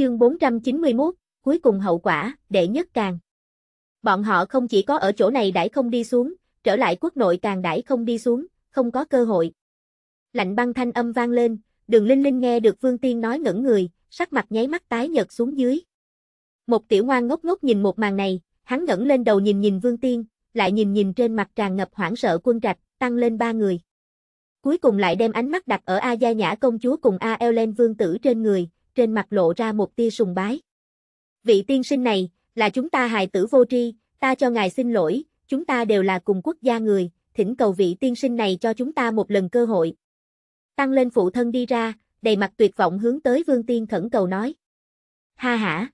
Chương 491, cuối cùng hậu quả, đệ nhất càng. Bọn họ không chỉ có ở chỗ này đãi không đi xuống, trở lại quốc nội càng đãi không đi xuống, không có cơ hội. Lạnh băng thanh âm vang lên, đường Linh Linh nghe được Vương Tiên nói ngẩn người, sắc mặt nháy mắt tái nhật xuống dưới. Một tiểu ngoan ngốc ngốc nhìn một màn này, hắn ngẩn lên đầu nhìn nhìn Vương Tiên, lại nhìn nhìn trên mặt tràn ngập hoảng sợ quân trạch, tăng lên ba người. Cuối cùng lại đem ánh mắt đặt ở A Gia Nhã công chúa cùng A Elen Vương tử trên người, trên mặt lộ ra một tia sùng bái. Vị tiên sinh này, là chúng ta hài tử vô tri, ta cho ngài xin lỗi, chúng ta đều là cùng quốc gia người, thỉnh cầu vị tiên sinh này cho chúng ta một lần cơ hội. Tăng lên phụ thân đi ra, đầy mặt tuyệt vọng hướng tới Vương Tiên khẩn cầu nói. Ha ha.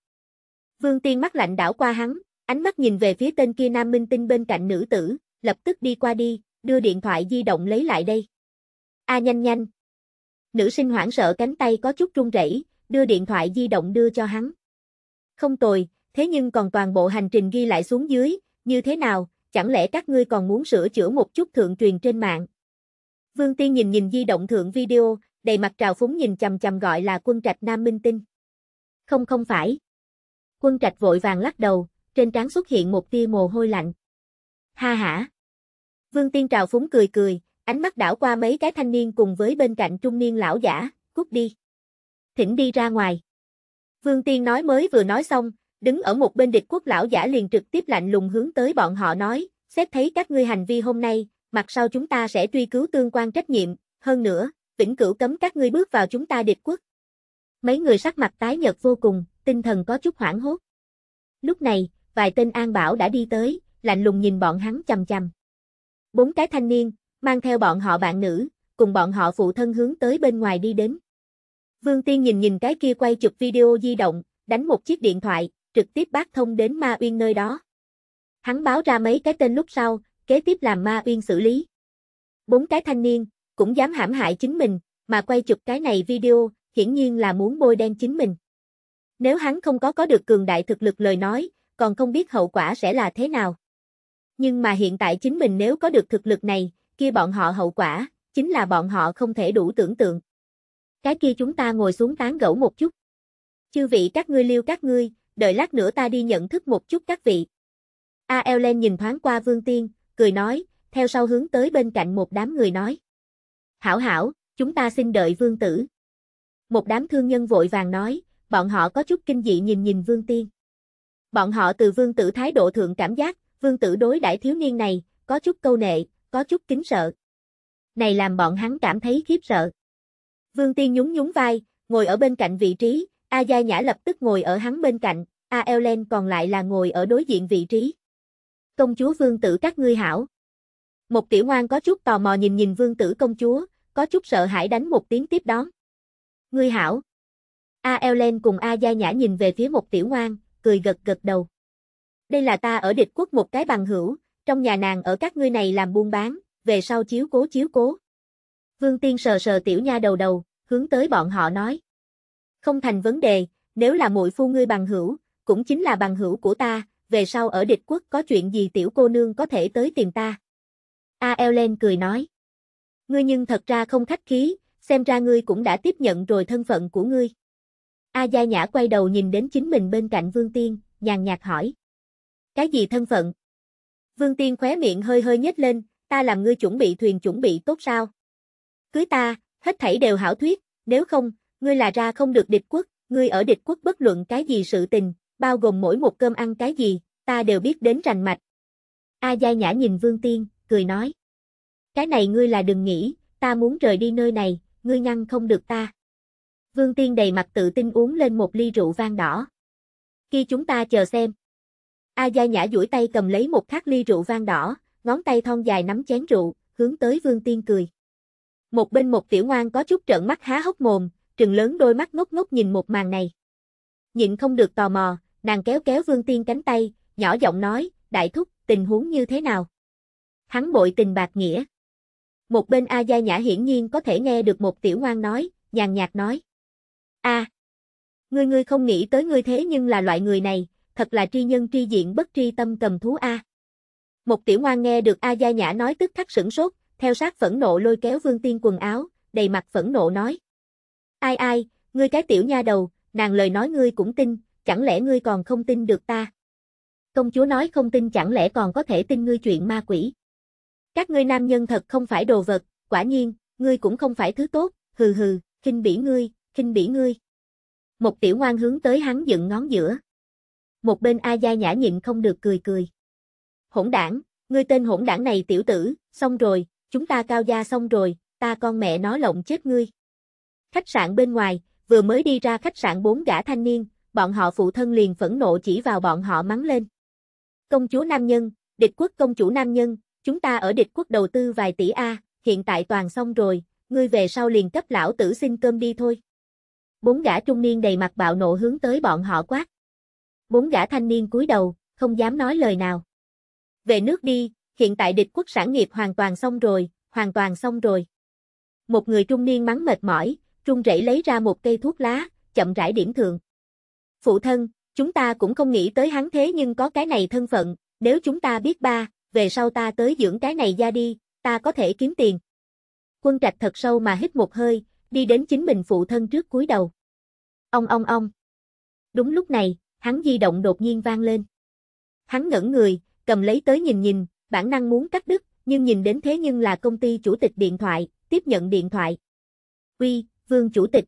Vương Tiên mắt lạnh đảo qua hắn, ánh mắt nhìn về phía tên kia nam minh tinh bên cạnh nữ tử, lập tức đi qua đi, đưa điện thoại di động lấy lại đây. A nhanh nhanh! Nữ sinh hoảng sợ cánh tay có chút run rẩy, đưa điện thoại di động đưa cho hắn. Không tồi, thế nhưng còn toàn bộ hành trình ghi lại xuống dưới, như thế nào, chẳng lẽ các ngươi còn muốn sửa chữa một chút thượng truyền trên mạng. Vương Tiên nhìn nhìn di động thượng video, đầy mặt trào phúng nhìn chầm chầm gọi là quân trạch Nam Minh Tinh. Không không phải. Quân trạch vội vàng lắc đầu, trên trán xuất hiện một tia mồ hôi lạnh. Ha ha Vương Tiên trào phúng cười cười, ánh mắt đảo qua mấy cái thanh niên cùng với bên cạnh trung niên lão giả, cút đi thỉnh đi ra ngoài. Vương Tiên nói mới vừa nói xong, đứng ở một bên địch quốc lão giả liền trực tiếp lạnh lùng hướng tới bọn họ nói, xét thấy các ngươi hành vi hôm nay, mặt sau chúng ta sẽ truy cứu tương quan trách nhiệm, hơn nữa, vĩnh cửu cấm các ngươi bước vào chúng ta địch quốc. Mấy người sắc mặt tái nhợt vô cùng, tinh thần có chút hoảng hốt. Lúc này, vài tên an bảo đã đi tới, lạnh lùng nhìn bọn hắn chằm chằm. Bốn cái thanh niên, mang theo bọn họ bạn nữ, cùng bọn họ phụ thân hướng tới bên ngoài đi đến. Vương Tiên nhìn nhìn cái kia quay chụp video di động, đánh một chiếc điện thoại, trực tiếp bác thông đến Ma Uyên nơi đó. Hắn báo ra mấy cái tên lúc sau, kế tiếp làm Ma Uyên xử lý. Bốn cái thanh niên, cũng dám hãm hại chính mình, mà quay chụp cái này video, hiển nhiên là muốn bôi đen chính mình. Nếu hắn không có có được cường đại thực lực lời nói, còn không biết hậu quả sẽ là thế nào. Nhưng mà hiện tại chính mình nếu có được thực lực này, kia bọn họ hậu quả, chính là bọn họ không thể đủ tưởng tượng cái kia chúng ta ngồi xuống tán gẫu một chút. Chư vị các ngươi liêu các ngươi, đợi lát nữa ta đi nhận thức một chút các vị. A Elen nhìn thoáng qua Vương Tiên, cười nói, theo sau hướng tới bên cạnh một đám người nói. Hảo hảo, chúng ta xin đợi Vương Tử. Một đám thương nhân vội vàng nói, bọn họ có chút kinh dị nhìn nhìn Vương Tiên. Bọn họ từ Vương Tử thái độ thượng cảm giác, Vương Tử đối đãi thiếu niên này, có chút câu nệ, có chút kính sợ. Này làm bọn hắn cảm thấy khiếp sợ. Vương Tiên nhún nhún vai, ngồi ở bên cạnh vị trí, A Gia Nhã lập tức ngồi ở hắn bên cạnh, A Elen còn lại là ngồi ở đối diện vị trí. Công chúa vương tử các ngươi hảo. Một tiểu ngoan có chút tò mò nhìn nhìn vương tử công chúa, có chút sợ hãi đánh một tiếng tiếp đón. Ngươi hảo. A Elen cùng A Gia Nhã nhìn về phía một tiểu ngoan, cười gật gật đầu. Đây là ta ở địch quốc một cái bằng hữu, trong nhà nàng ở các ngươi này làm buôn bán, về sau chiếu cố chiếu cố. Vương Tiên sờ sờ tiểu nha đầu đầu, hướng tới bọn họ nói. Không thành vấn đề, nếu là muội phu ngươi bằng hữu, cũng chính là bằng hữu của ta, về sau ở địch quốc có chuyện gì tiểu cô nương có thể tới tìm ta. A Elen cười nói. Ngươi nhưng thật ra không khách khí, xem ra ngươi cũng đã tiếp nhận rồi thân phận của ngươi. A Gia Nhã quay đầu nhìn đến chính mình bên cạnh Vương Tiên, nhàn nhạt hỏi. Cái gì thân phận? Vương Tiên khóe miệng hơi hơi nhếch lên, ta làm ngươi chuẩn bị thuyền chuẩn bị tốt sao? Cưới ta, hết thảy đều hảo thuyết, nếu không, ngươi là ra không được địch quốc, ngươi ở địch quốc bất luận cái gì sự tình, bao gồm mỗi một cơm ăn cái gì, ta đều biết đến rành mạch. A Gia Nhã nhìn Vương Tiên, cười nói. Cái này ngươi là đừng nghĩ, ta muốn rời đi nơi này, ngươi ngăn không được ta. Vương Tiên đầy mặt tự tin uống lên một ly rượu vang đỏ. Khi chúng ta chờ xem. A Gia Nhã duỗi tay cầm lấy một khát ly rượu vang đỏ, ngón tay thon dài nắm chén rượu, hướng tới Vương Tiên cười. Một bên một tiểu ngoan có chút trợn mắt há hốc mồm, trừng lớn đôi mắt ngốc ngốc nhìn một màn này. Nhịn không được tò mò, nàng kéo kéo Vương Tiên cánh tay, nhỏ giọng nói, đại thúc, tình huống như thế nào? Hắn bội tình bạc nghĩa. Một bên A Gia Nhã hiển nhiên có thể nghe được một tiểu ngoan nói, nhàn nhạt nói. A. À, ngươi ngươi không nghĩ tới ngươi thế nhưng là loại người này, thật là tri nhân tri diện bất tri tâm cầm thú A. Một tiểu ngoan nghe được A Gia Nhã nói tức thắt sửng sốt, theo sát phẫn nộ lôi kéo Vương Tiên quần áo, đầy mặt phẫn nộ nói. Ai ai, ngươi cái tiểu nha đầu, nàng lời nói ngươi cũng tin, chẳng lẽ ngươi còn không tin được ta? Công chúa nói không tin chẳng lẽ còn có thể tin ngươi chuyện ma quỷ. Các ngươi nam nhân thật không phải đồ vật, quả nhiên, ngươi cũng không phải thứ tốt, hừ hừ, khinh bỉ ngươi, khinh bỉ ngươi. Một tiểu ngoan hướng tới hắn dựng ngón giữa. Một bên A Gia Nhã nhịn không được cười cười. Hỗn đảng, ngươi tên hỗn đảng này tiểu tử, xong rồi, Chúng ta cao gia xong rồi, ta con mẹ nó lộng chết ngươi. Khách sạn bên ngoài, vừa mới đi ra khách sạn bốn gã thanh niên, bọn họ phụ thân liền phẫn nộ chỉ vào bọn họ mắng lên. Công chúa nam nhân, địch quốc công chủ nam nhân, chúng ta ở địch quốc đầu tư vài tỷ A, hiện tại toàn xong rồi, ngươi về sau liền cấp lão tử xin cơm đi thôi. Bốn gã trung niên đầy mặt bạo nộ hướng tới bọn họ quát. Bốn gã thanh niên cúi đầu, không dám nói lời nào. Về nước đi, hiện tại địch quốc sản nghiệp hoàn toàn xong rồi, hoàn toàn xong rồi. Một người trung niên mắng mệt mỏi, trung rẩy lấy ra một cây thuốc lá, chậm rãi điểm thường. Phụ thân, chúng ta cũng không nghĩ tới hắn thế nhưng có cái này thân phận, nếu chúng ta biết ba, về sau ta tới dưỡng cái này ra đi, ta có thể kiếm tiền. Quân trạch thật sâu mà hít một hơi, đi đến chính mình phụ thân trước cúi đầu. Ông ông ông. Đúng lúc này, hắn di động đột nhiên vang lên. Hắn ngẩn người, cầm lấy tới nhìn nhìn, bản năng muốn cắt đứt, nhưng nhìn đến thế nhưng là công ty chủ tịch điện thoại, tiếp nhận điện thoại. Uy, vương chủ tịch.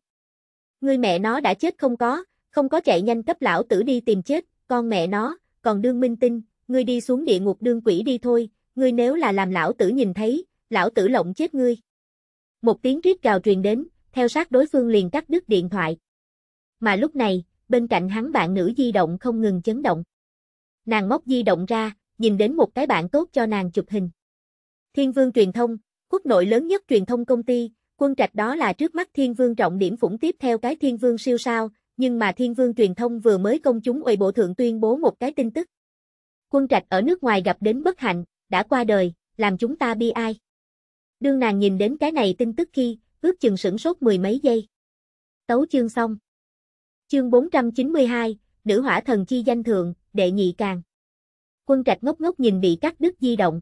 Người mẹ nó đã chết không có, không có chạy nhanh cấp lão tử đi tìm chết, con mẹ nó, còn đương minh tinh, ngươi đi xuống địa ngục đương quỷ đi thôi, ngươi nếu là làm lão tử nhìn thấy, lão tử lộng chết ngươi. Một tiếng rít gào truyền đến, theo sát đối phương liền cắt đứt điện thoại. Mà lúc này, bên cạnh hắn bạn nữ di động không ngừng chấn động. Nàng móc di động ra, nhìn đến một cái bạn tốt cho nàng chụp hình. Thiên Vương truyền thông, quốc nội lớn nhất truyền thông công ty, quân trạch đó là trước mắt Thiên Vương trọng điểm phủng tiếp theo cái Thiên Vương siêu sao, nhưng mà Thiên Vương truyền thông vừa mới công chúng ủy bộ thượng tuyên bố một cái tin tức. Quân trạch ở nước ngoài gặp đến bất hạnh, đã qua đời, làm chúng ta bi ai. Đương nàng nhìn đến cái này tin tức khi, ước chừng sửng sốt mười mấy giây. Tấu chương xong. Chương 492, Nữ Hỏa Thần Chi Danh Thượng, Đệ Nhị Càng. Quân trạch ngốc ngốc nhìn bị cắt đứt di động.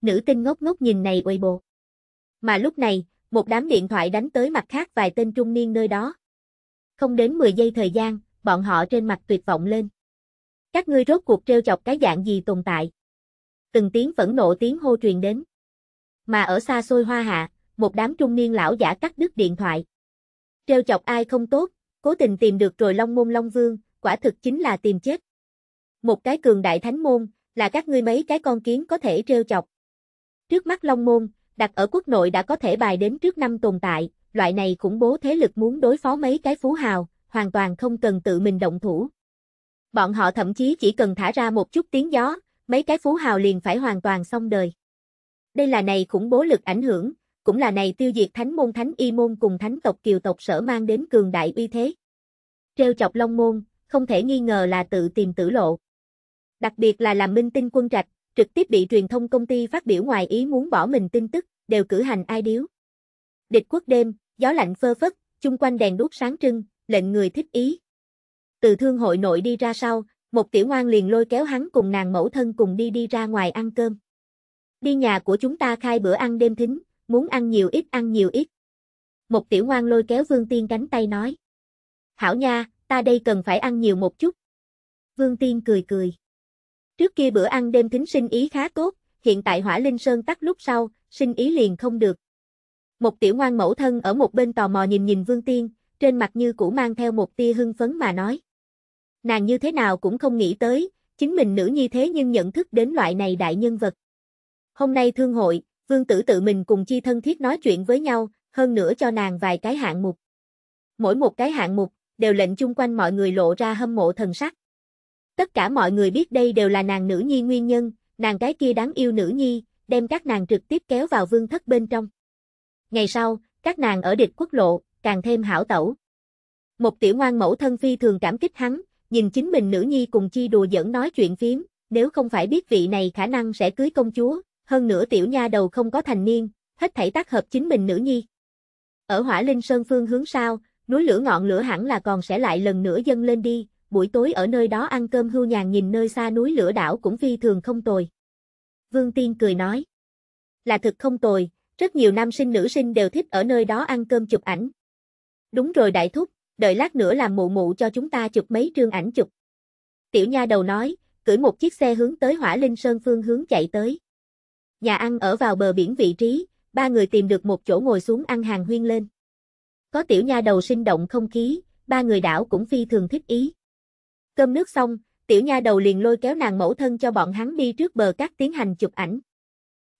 Nữ tinh ngốc ngốc nhìn này uầy bồ. Mà lúc này, một đám điện thoại đánh tới mặt khác vài tên trung niên nơi đó. Không đến 10 giây thời gian, bọn họ trên mặt tuyệt vọng lên. Các ngươi rốt cuộc treo chọc cái dạng gì tồn tại? Từng tiếng phẫn nộ tiếng hô truyền đến. Mà ở xa xôi hoa hạ, một đám trung niên lão giả cắt đứt điện thoại. treo chọc ai không tốt, cố tình tìm được rồi Long Môn Long Vương, quả thực chính là tìm chết một cái cường đại thánh môn, là các ngươi mấy cái con kiến có thể trêu chọc. Trước mắt Long Môn, đặt ở quốc nội đã có thể bài đến trước năm tồn tại, loại này khủng bố thế lực muốn đối phó mấy cái phú hào, hoàn toàn không cần tự mình động thủ. Bọn họ thậm chí chỉ cần thả ra một chút tiếng gió, mấy cái phú hào liền phải hoàn toàn xong đời. Đây là này khủng bố lực ảnh hưởng, cũng là này tiêu diệt thánh môn thánh y môn cùng thánh tộc kiều tộc sở mang đến cường đại uy thế. treo chọc long môn, không thể nghi ngờ là tự tìm tử lộ đặc biệt là làm minh tinh quân trạch, trực tiếp bị truyền thông công ty phát biểu ngoài ý muốn bỏ mình tin tức, đều cử hành ai điếu. Địch quốc đêm, gió lạnh phơ phất, chung quanh đèn đuốc sáng trưng, lệnh người thích ý. Từ thương hội nội đi ra sau, một tiểu ngoan liền lôi kéo hắn cùng nàng mẫu thân cùng đi đi ra ngoài ăn cơm. Đi nhà của chúng ta khai bữa ăn đêm thính, muốn ăn nhiều ít ăn nhiều ít. Một tiểu ngoan lôi kéo Vương Tiên cánh tay nói. Hảo nha, ta đây cần phải ăn nhiều một chút. Vương Tiên cười cười. Trước kia bữa ăn đêm thính sinh ý khá tốt, hiện tại hỏa linh sơn tắt lúc sau, sinh ý liền không được. Một tiểu ngoan mẫu thân ở một bên tò mò nhìn nhìn Vương Tiên, trên mặt như cũ mang theo một tia hưng phấn mà nói. Nàng như thế nào cũng không nghĩ tới, chính mình nữ như thế nhưng nhận thức đến loại này đại nhân vật. Hôm nay thương hội, Vương Tử tự mình cùng chi thân thiết nói chuyện với nhau, hơn nữa cho nàng vài cái hạng mục. Mỗi một cái hạng mục, đều lệnh chung quanh mọi người lộ ra hâm mộ thần sắc. Tất cả mọi người biết đây đều là nàng nữ nhi nguyên nhân, nàng cái kia đáng yêu nữ nhi, đem các nàng trực tiếp kéo vào vương thất bên trong. Ngày sau, các nàng ở địch quốc lộ, càng thêm hảo tẩu. Một tiểu ngoan mẫu thân phi thường cảm kích hắn, nhìn chính mình nữ nhi cùng chi đùa giỡn nói chuyện phiếm, nếu không phải biết vị này khả năng sẽ cưới công chúa, hơn nữa tiểu nha đầu không có thành niên, hết thảy tác hợp chính mình nữ nhi. Ở hỏa linh sơn phương hướng sau, núi lửa ngọn lửa hẳn là còn sẽ lại lần nữa dâng lên đi, buổi tối ở nơi đó ăn cơm hưu nhàn nhìn nơi xa núi lửa đảo cũng phi thường không tồi. Vương Tiên cười nói, là thực không tồi, rất nhiều nam sinh nữ sinh đều thích ở nơi đó ăn cơm chụp ảnh. Đúng rồi đại thúc, đợi lát nữa làm mụ mụ cho chúng ta chụp mấy trương ảnh chụp. Tiểu nha đầu nói, cưỡi một chiếc xe hướng tới Hỏa Linh Sơn phương hướng chạy tới. Nhà ăn ở vào bờ biển vị trí, ba người tìm được một chỗ ngồi xuống ăn hàng huyên lên. Có tiểu nha đầu sinh động không khí, ba người đảo cũng phi thường thích ý. Cơm nước xong, tiểu nha đầu liền lôi kéo nàng mẫu thân cho bọn hắn đi trước bờ cát tiến hành chụp ảnh.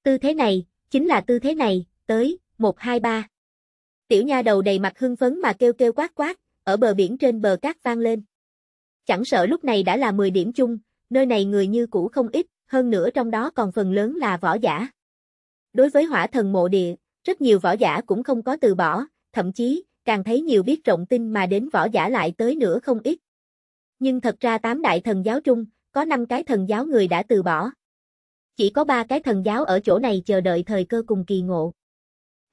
Tư thế này, chính là tư thế này, tới, 1 2 3. Tiểu nha đầu đầy mặt hưng phấn mà kêu kêu quát quát, ở bờ biển trên bờ cát vang lên. Chẳng sợ lúc này đã là 10 điểm chung, nơi này người như cũ không ít, hơn nữa trong đó còn phần lớn là võ giả. Đối với hỏa thần mộ địa, rất nhiều võ giả cũng không có từ bỏ, thậm chí, càng thấy nhiều biết rộng tin mà đến võ giả lại tới nữa không ít. Nhưng thật ra tám đại thần giáo trung, có năm cái thần giáo người đã từ bỏ. Chỉ có ba cái thần giáo ở chỗ này chờ đợi thời cơ cùng kỳ ngộ.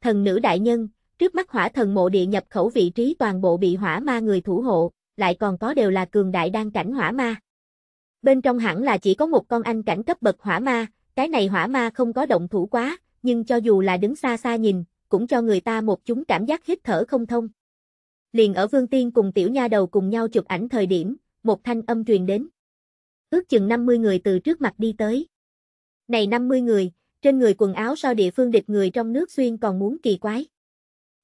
Thần nữ đại nhân, trước mắt hỏa thần mộ địa nhập khẩu vị trí toàn bộ bị hỏa ma người thủ hộ, lại còn có đều là cường đại đang cảnh hỏa ma. Bên trong hẳn là chỉ có một con anh cảnh cấp bậc hỏa ma, cái này hỏa ma không có động thủ quá, nhưng cho dù là đứng xa xa nhìn, cũng cho người ta một chúng cảm giác hít thở không thông. Liền ở Vương Tiên cùng tiểu nha đầu cùng nhau chụp ảnh thời điểm, một thanh âm truyền đến. Ước chừng 50 người từ trước mặt đi tới. Này 50 người, trên người quần áo so địa phương địch người trong nước xuyên còn muốn kỳ quái.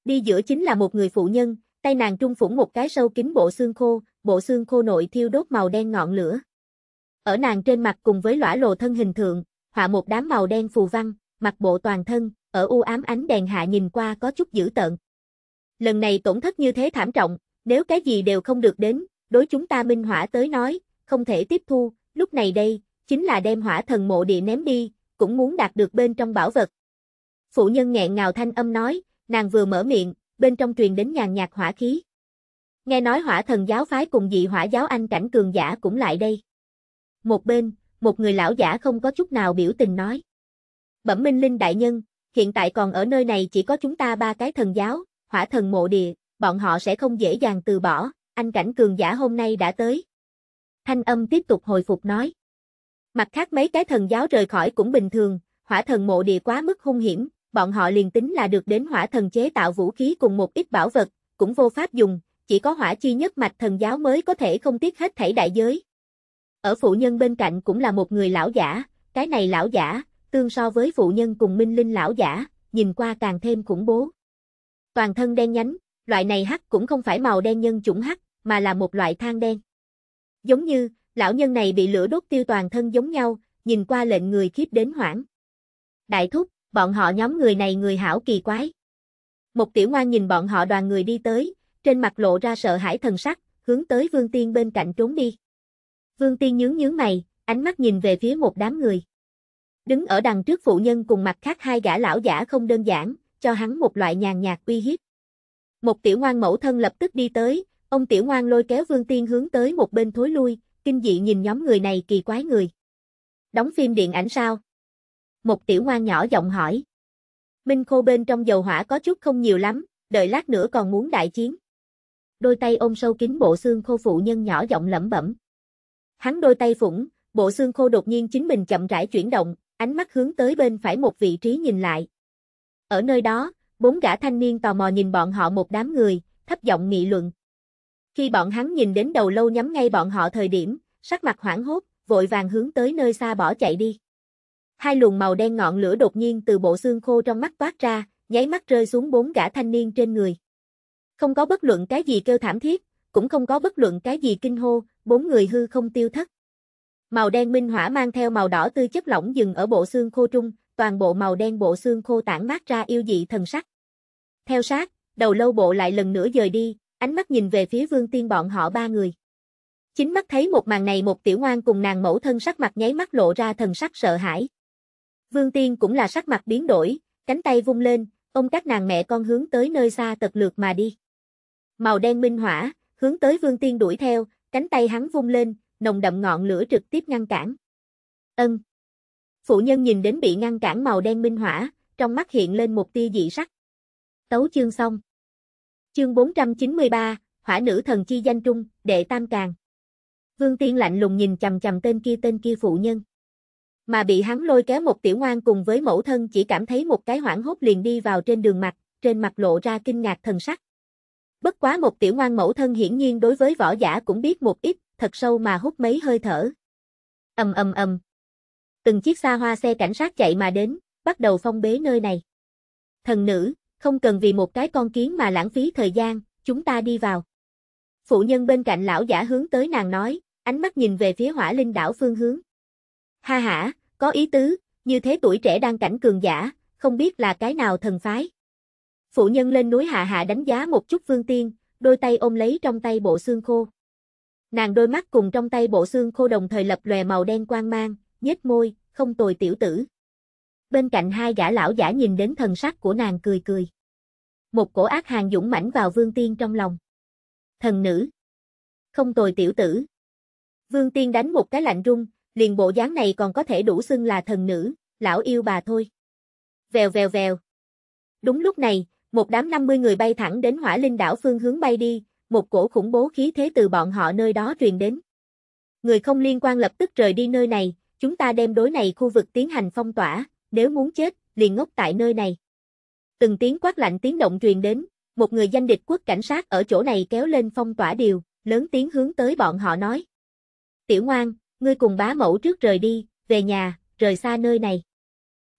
Đi giữa chính là một người phụ nhân, tay nàng trung phủng một cái sâu kín bộ xương khô, bộ xương khô nội thiêu đốt màu đen ngọn lửa. Ở nàng trên mặt cùng với lõa lồ thân hình thượng, họa một đám màu đen phù văn, mặc bộ toàn thân, ở u ám ánh đèn hạ nhìn qua có chút dữ tợn. Lần này tổn thất như thế thảm trọng, nếu cái gì đều không được đến, đối chúng ta minh hỏa tới nói, không thể tiếp thu, lúc này đây, chính là đem hỏa thần mộ địa ném đi, cũng muốn đạt được bên trong bảo vật. Phụ nhân nghẹn ngào thanh âm nói, nàng vừa mở miệng, bên trong truyền đến nhàn nhạt hỏa khí. Nghe nói hỏa thần giáo phái cùng dị hỏa giáo anh cảnh cường giả cũng lại đây. Một bên, một người lão giả không có chút nào biểu tình nói. Bẩm minh linh đại nhân, hiện tại còn ở nơi này chỉ có chúng ta ba cái thần giáo, hỏa thần mộ địa, bọn họ sẽ không dễ dàng từ bỏ, anh cảnh cường giả hôm nay đã tới. Thanh âm tiếp tục hồi phục nói. Mặt khác mấy cái thần giáo rời khỏi cũng bình thường, hỏa thần mộ địa quá mức hung hiểm, bọn họ liền tính là được đến hỏa thần chế tạo vũ khí cùng một ít bảo vật, cũng vô pháp dùng, chỉ có hỏa chi nhất mạch thần giáo mới có thể không tiếc hết thảy đại giới. Ở phụ nhân bên cạnh cũng là một người lão giả, cái này lão giả, tương so với phụ nhân cùng minh linh lão giả, nhìn qua càng thêm khủng bố. Toàn thân đen nhánh, loại này hắc cũng không phải màu đen nhân chủng hắc, mà là một loại than đen. Giống như, lão nhân này bị lửa đốt tiêu toàn thân giống nhau, nhìn qua lệnh người khiếp đến hoảng. Đại thúc, bọn họ nhóm người này người hảo kỳ quái. Một tiểu ngoan nhìn bọn họ đoàn người đi tới, trên mặt lộ ra sợ hãi thần sắc, hướng tới Vương Tiên bên cạnh trốn đi. Vương Tiên nhướng nhướng mày, ánh mắt nhìn về phía một đám người. Đứng ở đằng trước phụ nhân cùng mặt khác hai gã lão giả không đơn giản, cho hắn một loại nhàn nhạt uy hiếp. Một tiểu ngoan mẫu thân lập tức đi tới, ông tiểu ngoan lôi kéo Vương Tiên hướng tới một bên thối lui, kinh dị nhìn nhóm người này kỳ quái người. Đóng phim điện ảnh sao? Một tiểu ngoan nhỏ giọng hỏi. Minh Khô bên trong dầu hỏa có chút không nhiều lắm, đợi lát nữa còn muốn đại chiến. Đôi tay ôm sâu kín bộ xương khô phụ nhân nhỏ giọng lẩm bẩm. Hắn đôi tay phủng, bộ xương khô đột nhiên chính mình chậm rãi chuyển động, ánh mắt hướng tới bên phải một vị trí nhìn lại. Ở nơi đó, Bốn gã thanh niên tò mò nhìn bọn họ một đám người, thấp giọng nghị luận. Khi bọn hắn nhìn đến đầu lâu nhắm ngay bọn họ thời điểm, sắc mặt hoảng hốt, vội vàng hướng tới nơi xa bỏ chạy đi. Hai luồng màu đen ngọn lửa đột nhiên từ bộ xương khô trong mắt toát ra, nháy mắt rơi xuống bốn gã thanh niên trên người. Không có bất luận cái gì kêu thảm thiết, cũng không có bất luận cái gì kinh hô, bốn người hư không tiêu thất. Màu đen minh hỏa mang theo màu đỏ tươi chất lỏng dừng ở bộ xương khô trung, toàn bộ màu đen bộ xương khô tản mát ra yêu dị thần sắc. Theo sát, đầu lâu bộ lại lần nữa dời đi, ánh mắt nhìn về phía vương tiên bọn họ ba người. Chính mắt thấy một màn này một tiểu ngoan cùng nàng mẫu thân sắc mặt nháy mắt lộ ra thần sắc sợ hãi. Vương tiên cũng là sắc mặt biến đổi, cánh tay vung lên, ông các nàng mẹ con hướng tới nơi xa tật lượt mà đi. Màu đen minh hỏa, hướng tới vương tiên đuổi theo, cánh tay hắn vung lên, nồng đậm ngọn lửa trực tiếp ngăn cản. Ân. Phụ nhân nhìn đến bị ngăn cản màu đen minh hỏa, trong mắt hiện lên một tia dị sắc. Tấu chương xong. Chương 493, Hỏa nữ thần chi danh trung, đệ tam càng. Vương Tiên lạnh lùng nhìn chằm chằm tên kia tên kia phụ nhân. Mà bị hắn lôi kéo một tiểu ngoan cùng với mẫu thân chỉ cảm thấy một cái hoảng hốt liền đi vào trên đường mặt, trên mặt lộ ra kinh ngạc thần sắc. Bất quá một tiểu ngoan mẫu thân hiển nhiên đối với võ giả cũng biết một ít, thật sâu mà hút mấy hơi thở. Ầm ầm ầm. Từng chiếc xa hoa xe cảnh sát chạy mà đến, bắt đầu phong bế nơi này. Thần nữ, không cần vì một cái con kiến mà lãng phí thời gian, chúng ta đi vào. Phụ nhân bên cạnh lão giả hướng tới nàng nói, ánh mắt nhìn về phía hỏa linh đảo phương hướng. Ha ha, có ý tứ, như thế tuổi trẻ đang cảnh cường giả, không biết là cái nào thần phái. Phụ nhân lên núi hạ hạ đánh giá một chút phương tiên, đôi tay ôm lấy trong tay bộ xương khô. Nàng đôi mắt cùng trong tay bộ xương khô đồng thời lập lòe màu đen quang mang, nhếch môi, không tồi tiểu tử bên cạnh hai gã lão giả nhìn đến thần sắc của nàng cười cười. Một cổ ác hàng dũng mãnh vào Vương Tiên trong lòng. Thần nữ. Không tồi tiểu tử. Vương Tiên đánh một cái lạnh rung, liền bộ dáng này còn có thể đủ xưng là thần nữ, lão yêu bà thôi. Vèo vèo vèo. Đúng lúc này, một đám 50 người bay thẳng đến hỏa linh đảo phương hướng bay đi, một cổ khủng bố khí thế từ bọn họ nơi đó truyền đến. Người không liên quan lập tức rời đi nơi này, chúng ta đem đối này khu vực tiến hành phong tỏa, nếu muốn chết, liền ngốc tại nơi này. Từng tiếng quát lạnh tiếng động truyền đến, một người danh địch quốc cảnh sát ở chỗ này kéo lên phong tỏa điều, lớn tiếng hướng tới bọn họ nói. Tiểu ngoan, ngươi cùng bá mẫu trước rời đi, về nhà, rời xa nơi này.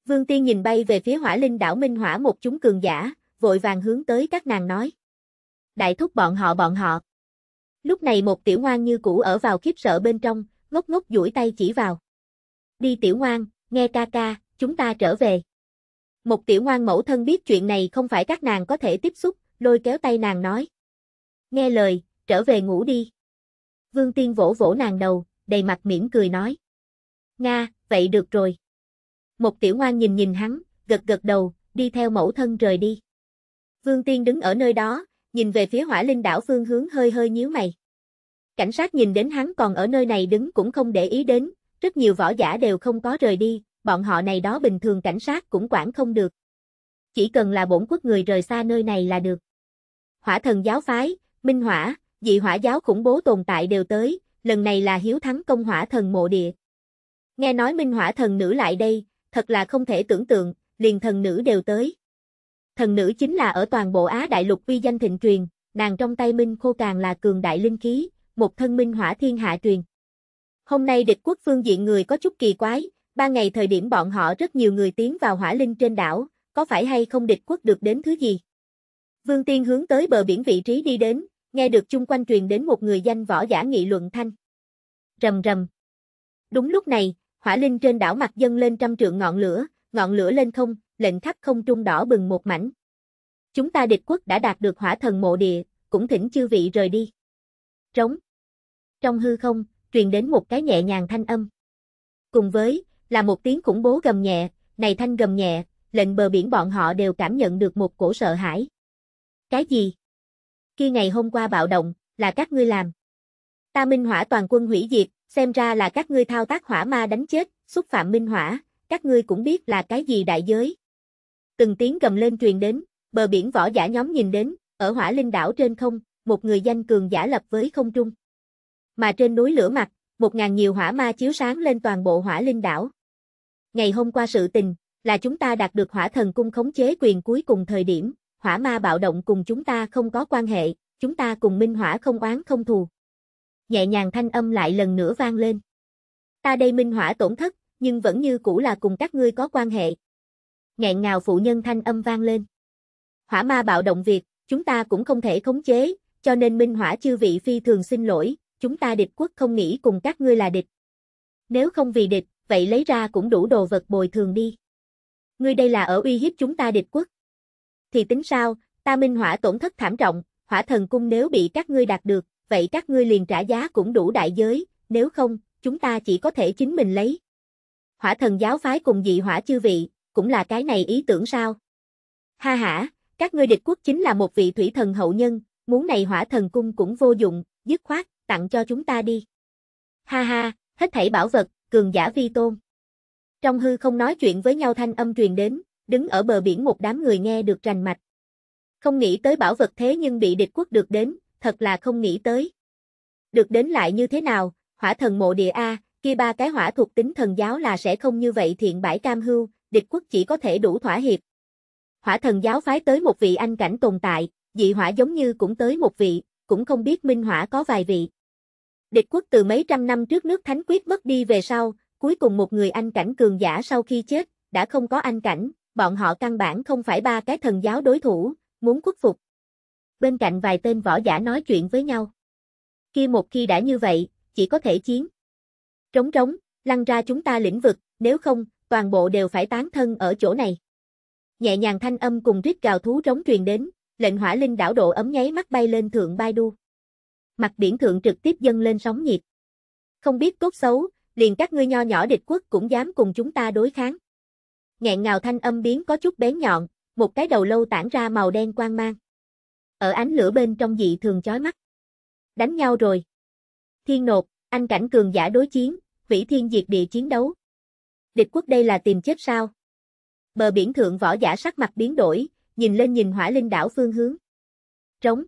Vương Tiên nhìn bay về phía hỏa linh đảo Minh Hỏa một chúng cường giả, vội vàng hướng tới các nàng nói. Đại thúc bọn họ bọn họ. Lúc này một tiểu ngoan như cũ ở vào khiếp sợ bên trong, ngốc ngốc duỗi tay chỉ vào. Đi tiểu ngoan, nghe ca ca, chúng ta trở về. Một tiểu ngoan mẫu thân biết chuyện này không phải các nàng có thể tiếp xúc, lôi kéo tay nàng nói. Nghe lời, trở về ngủ đi. Vương Tiên vỗ vỗ nàng đầu, đầy mặt mỉm cười nói. Nga, vậy được rồi. Một tiểu ngoan nhìn nhìn hắn, gật gật đầu, đi theo mẫu thân rời đi. Vương Tiên đứng ở nơi đó, nhìn về phía hỏa linh đảo phương hướng hơi hơi nhíu mày. Cảnh sát nhìn đến hắn còn ở nơi này đứng cũng không để ý đến, rất nhiều võ giả đều không có rời đi, bọn họ này đó bình thường cảnh sát cũng quản không được. Chỉ cần là bổn quốc người rời xa nơi này là được. Hỏa thần giáo phái, minh hỏa, dị hỏa giáo khủng bố tồn tại đều tới, lần này là hiếu thắng công hỏa thần mộ địa. Nghe nói minh hỏa thần nữ lại đây, thật là không thể tưởng tượng, liền thần nữ đều tới. Thần nữ chính là ở toàn bộ Á đại lục vi danh thịnh truyền, nàng trong tay minh khô càng là cường đại linh khí, một thân minh hỏa thiên hạ truyền. Hôm nay địch quốc phương diện người có chút kỳ quái, Ban ngày thời điểm bọn họ rất nhiều người tiến vào hỏa linh trên đảo, có phải hay không địch quốc được đến thứ gì? Vương Tiên hướng tới bờ biển vị trí đi đến, nghe được chung quanh truyền đến một người danh võ giả nghị luận thanh. Rầm rầm. Đúng lúc này, hỏa linh trên đảo mặt dâng lên trăm trượng ngọn lửa, ngọn lửa lên không, lệnh khắp không trung đỏ bừng một mảnh. Chúng ta địch quốc đã đạt được hỏa thần mộ địa, cũng thỉnh chư vị rời đi. Trống. Trong hư không, truyền đến một cái nhẹ nhàng thanh âm. Cùng với, là một tiếng khủng bố gầm nhẹ, này thanh gầm nhẹ, lệnh bờ biển bọn họ đều cảm nhận được một cổ sợ hãi. Cái gì? Khi ngày hôm qua bạo động, là các ngươi làm. Ta minh hỏa toàn quân hủy diệt, xem ra là các ngươi thao tác hỏa ma đánh chết, xúc phạm minh hỏa, các ngươi cũng biết là cái gì đại giới. Từng tiếng gầm lên truyền đến, bờ biển võ giả nhóm nhìn đến, ở hỏa linh đảo trên không, một người danh cường giả lập với không trung. Mà trên núi lửa mặt, một ngàn nhiều hỏa ma chiếu sáng lên toàn bộ hỏa linh đảo. Ngày hôm qua sự tình, là chúng ta đạt được hỏa thần cung khống chế quyền cuối cùng thời điểm, hỏa ma bạo động cùng chúng ta không có quan hệ, chúng ta cùng minh hỏa không oán không thù. Nhẹ nhàng thanh âm lại lần nữa vang lên. Ta đây minh hỏa tổn thất, nhưng vẫn như cũ là cùng các ngươi có quan hệ. Ngẹn ngào phụ nhân thanh âm vang lên. Hỏa ma bạo động việc, chúng ta cũng không thể khống chế, cho nên minh hỏa chư vị phi thường xin lỗi, chúng ta địch quốc không nghĩ cùng các ngươi là địch. Nếu không vì địch, vậy lấy ra cũng đủ đồ vật bồi thường đi. Ngươi đây là ở uy hiếp chúng ta địch quốc. Thì tính sao, ta minh hỏa tổn thất thảm trọng, hỏa thần cung nếu bị các ngươi đạt được, vậy các ngươi liền trả giá cũng đủ đại giới, nếu không, chúng ta chỉ có thể chính mình lấy. Hỏa thần giáo phái cùng dị hỏa chư vị, cũng là cái này ý tưởng sao? Ha ha, các ngươi địch quốc chính là một vị thủy thần hậu nhân, muốn này hỏa thần cung cũng vô dụng, dứt khoát, tặng cho chúng ta đi. Ha ha, hết thảy bảo vật, cường giả vi tôn. Trong hư không nói chuyện với nhau thanh âm truyền đến, đứng ở bờ biển một đám người nghe được rành mạch. Không nghĩ tới bảo vật thế nhưng bị địch quốc được đến, thật là không nghĩ tới. Được đến lại như thế nào, hỏa thần mộ địa A, kia ba cái hỏa thuộc tính thần giáo là sẽ không như vậy thiện bãi cam hưu, địch quốc chỉ có thể đủ thỏa hiệp. Hỏa thần giáo phái tới một vị anh cảnh tồn tại, dị hỏa giống như cũng tới một vị, cũng không biết minh hỏa có vài vị. Địch quốc từ mấy trăm năm trước nước Thánh Quyết mất đi về sau, cuối cùng một người anh cảnh cường giả sau khi chết, đã không có anh cảnh, bọn họ căn bản không phải ba cái thần giáo đối thủ, muốn khuất phục. Bên cạnh vài tên võ giả nói chuyện với nhau. Khi một khi đã như vậy, chỉ có thể chiến. Trống trống, lăn ra chúng ta lĩnh vực, nếu không, toàn bộ đều phải tán thân ở chỗ này. Nhẹ nhàng thanh âm cùng rít gào thú trống truyền đến, lệnh hỏa linh đảo độ ấm nháy mắt bay lên thượng bay Đu mặt biển thượng trực tiếp dâng lên sóng nhiệt. Không biết tốt xấu, liền các ngươi nho nhỏ địch quốc cũng dám cùng chúng ta đối kháng. Ngẹn ngào thanh âm biến có chút bén nhọn, một cái đầu lâu tản ra màu đen quang mang. Ở ánh lửa bên trong dị thường chói mắt. Đánh nhau rồi. Thiên nột, anh cảnh cường giả đối chiến, vĩ thiên diệt địa chiến đấu. Địch quốc đây là tìm chết sao? Bờ biển thượng võ giả sắc mặt biến đổi, nhìn lên nhìn hỏa linh đảo phương hướng. Trống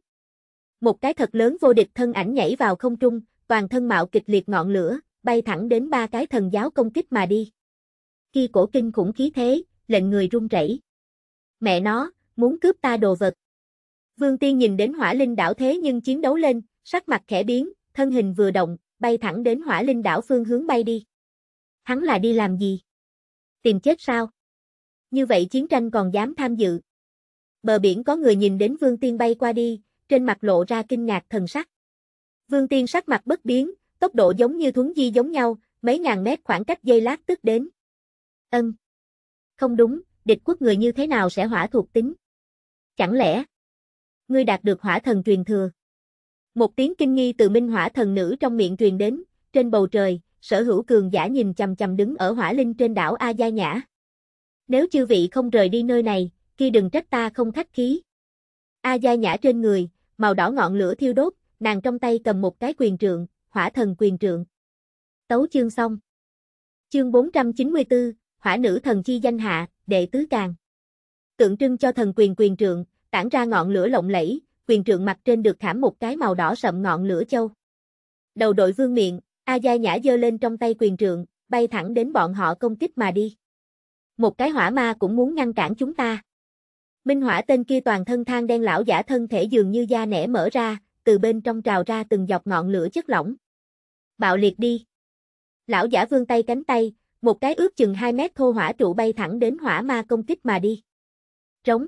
một cái thật lớn vô địch thân ảnh nhảy vào không trung, toàn thân mạo kịch liệt ngọn lửa, bay thẳng đến ba cái thần giáo công kích mà đi. Khi cổ kinh khủng khí thế, lệnh người run rẩy. Mẹ nó, muốn cướp ta đồ vật. Vương Tiên nhìn đến hỏa linh đảo thế nhưng chiến đấu lên, sắc mặt khẽ biến, thân hình vừa động, bay thẳng đến hỏa linh đảo phương hướng bay đi. Hắn là đi làm gì? Tìm chết sao? Như vậy chiến tranh còn dám tham dự. Bờ biển có người nhìn đến Vương Tiên bay qua đi, trên mặt lộ ra kinh ngạc thần sắc. Vương Tiên sắc mặt bất biến, tốc độ giống như thuấn di giống nhau, mấy ngàn mét khoảng cách dây lát tức đến. Ân. Không đúng, địch quốc người như thế nào sẽ hỏa thuộc tính? Chẳng lẽ ngươi đạt được hỏa thần truyền thừa? Một tiếng kinh nghi từ minh hỏa thần nữ trong miệng truyền đến, trên bầu trời, sở hữu cường giả nhìn chầm chầm đứng ở hỏa linh trên đảo A Gia Nhã. Nếu chư vị không rời đi nơi này, kia đừng trách ta không khách khí. A Gia Nhã trên người, màu đỏ ngọn lửa thiêu đốt, nàng trong tay cầm một cái quyền trượng, hỏa thần quyền trượng. Tấu chương xong. Chương 494, hỏa nữ thần chi danh hạ, đệ tứ càng. Tượng trưng cho thần quyền quyền trượng, tản ra ngọn lửa lộng lẫy, quyền trượng mặt trên được thảm một cái màu đỏ sậm ngọn lửa châu. Đầu đội vương miệng, A Gia Nhã giơ lên trong tay quyền trượng, bay thẳng đến bọn họ công kích mà đi. Một cái hỏa ma cũng muốn ngăn cản chúng ta. Minh hỏa tên kia toàn thân than đen lão giả thân thể dường như da nẻ mở ra, từ bên trong trào ra từng dọc ngọn lửa chất lỏng. Bạo liệt đi. Lão giả vươn tay cánh tay, một cái ướp chừng 2 mét thô hỏa trụ bay thẳng đến hỏa ma công kích mà đi. Trống.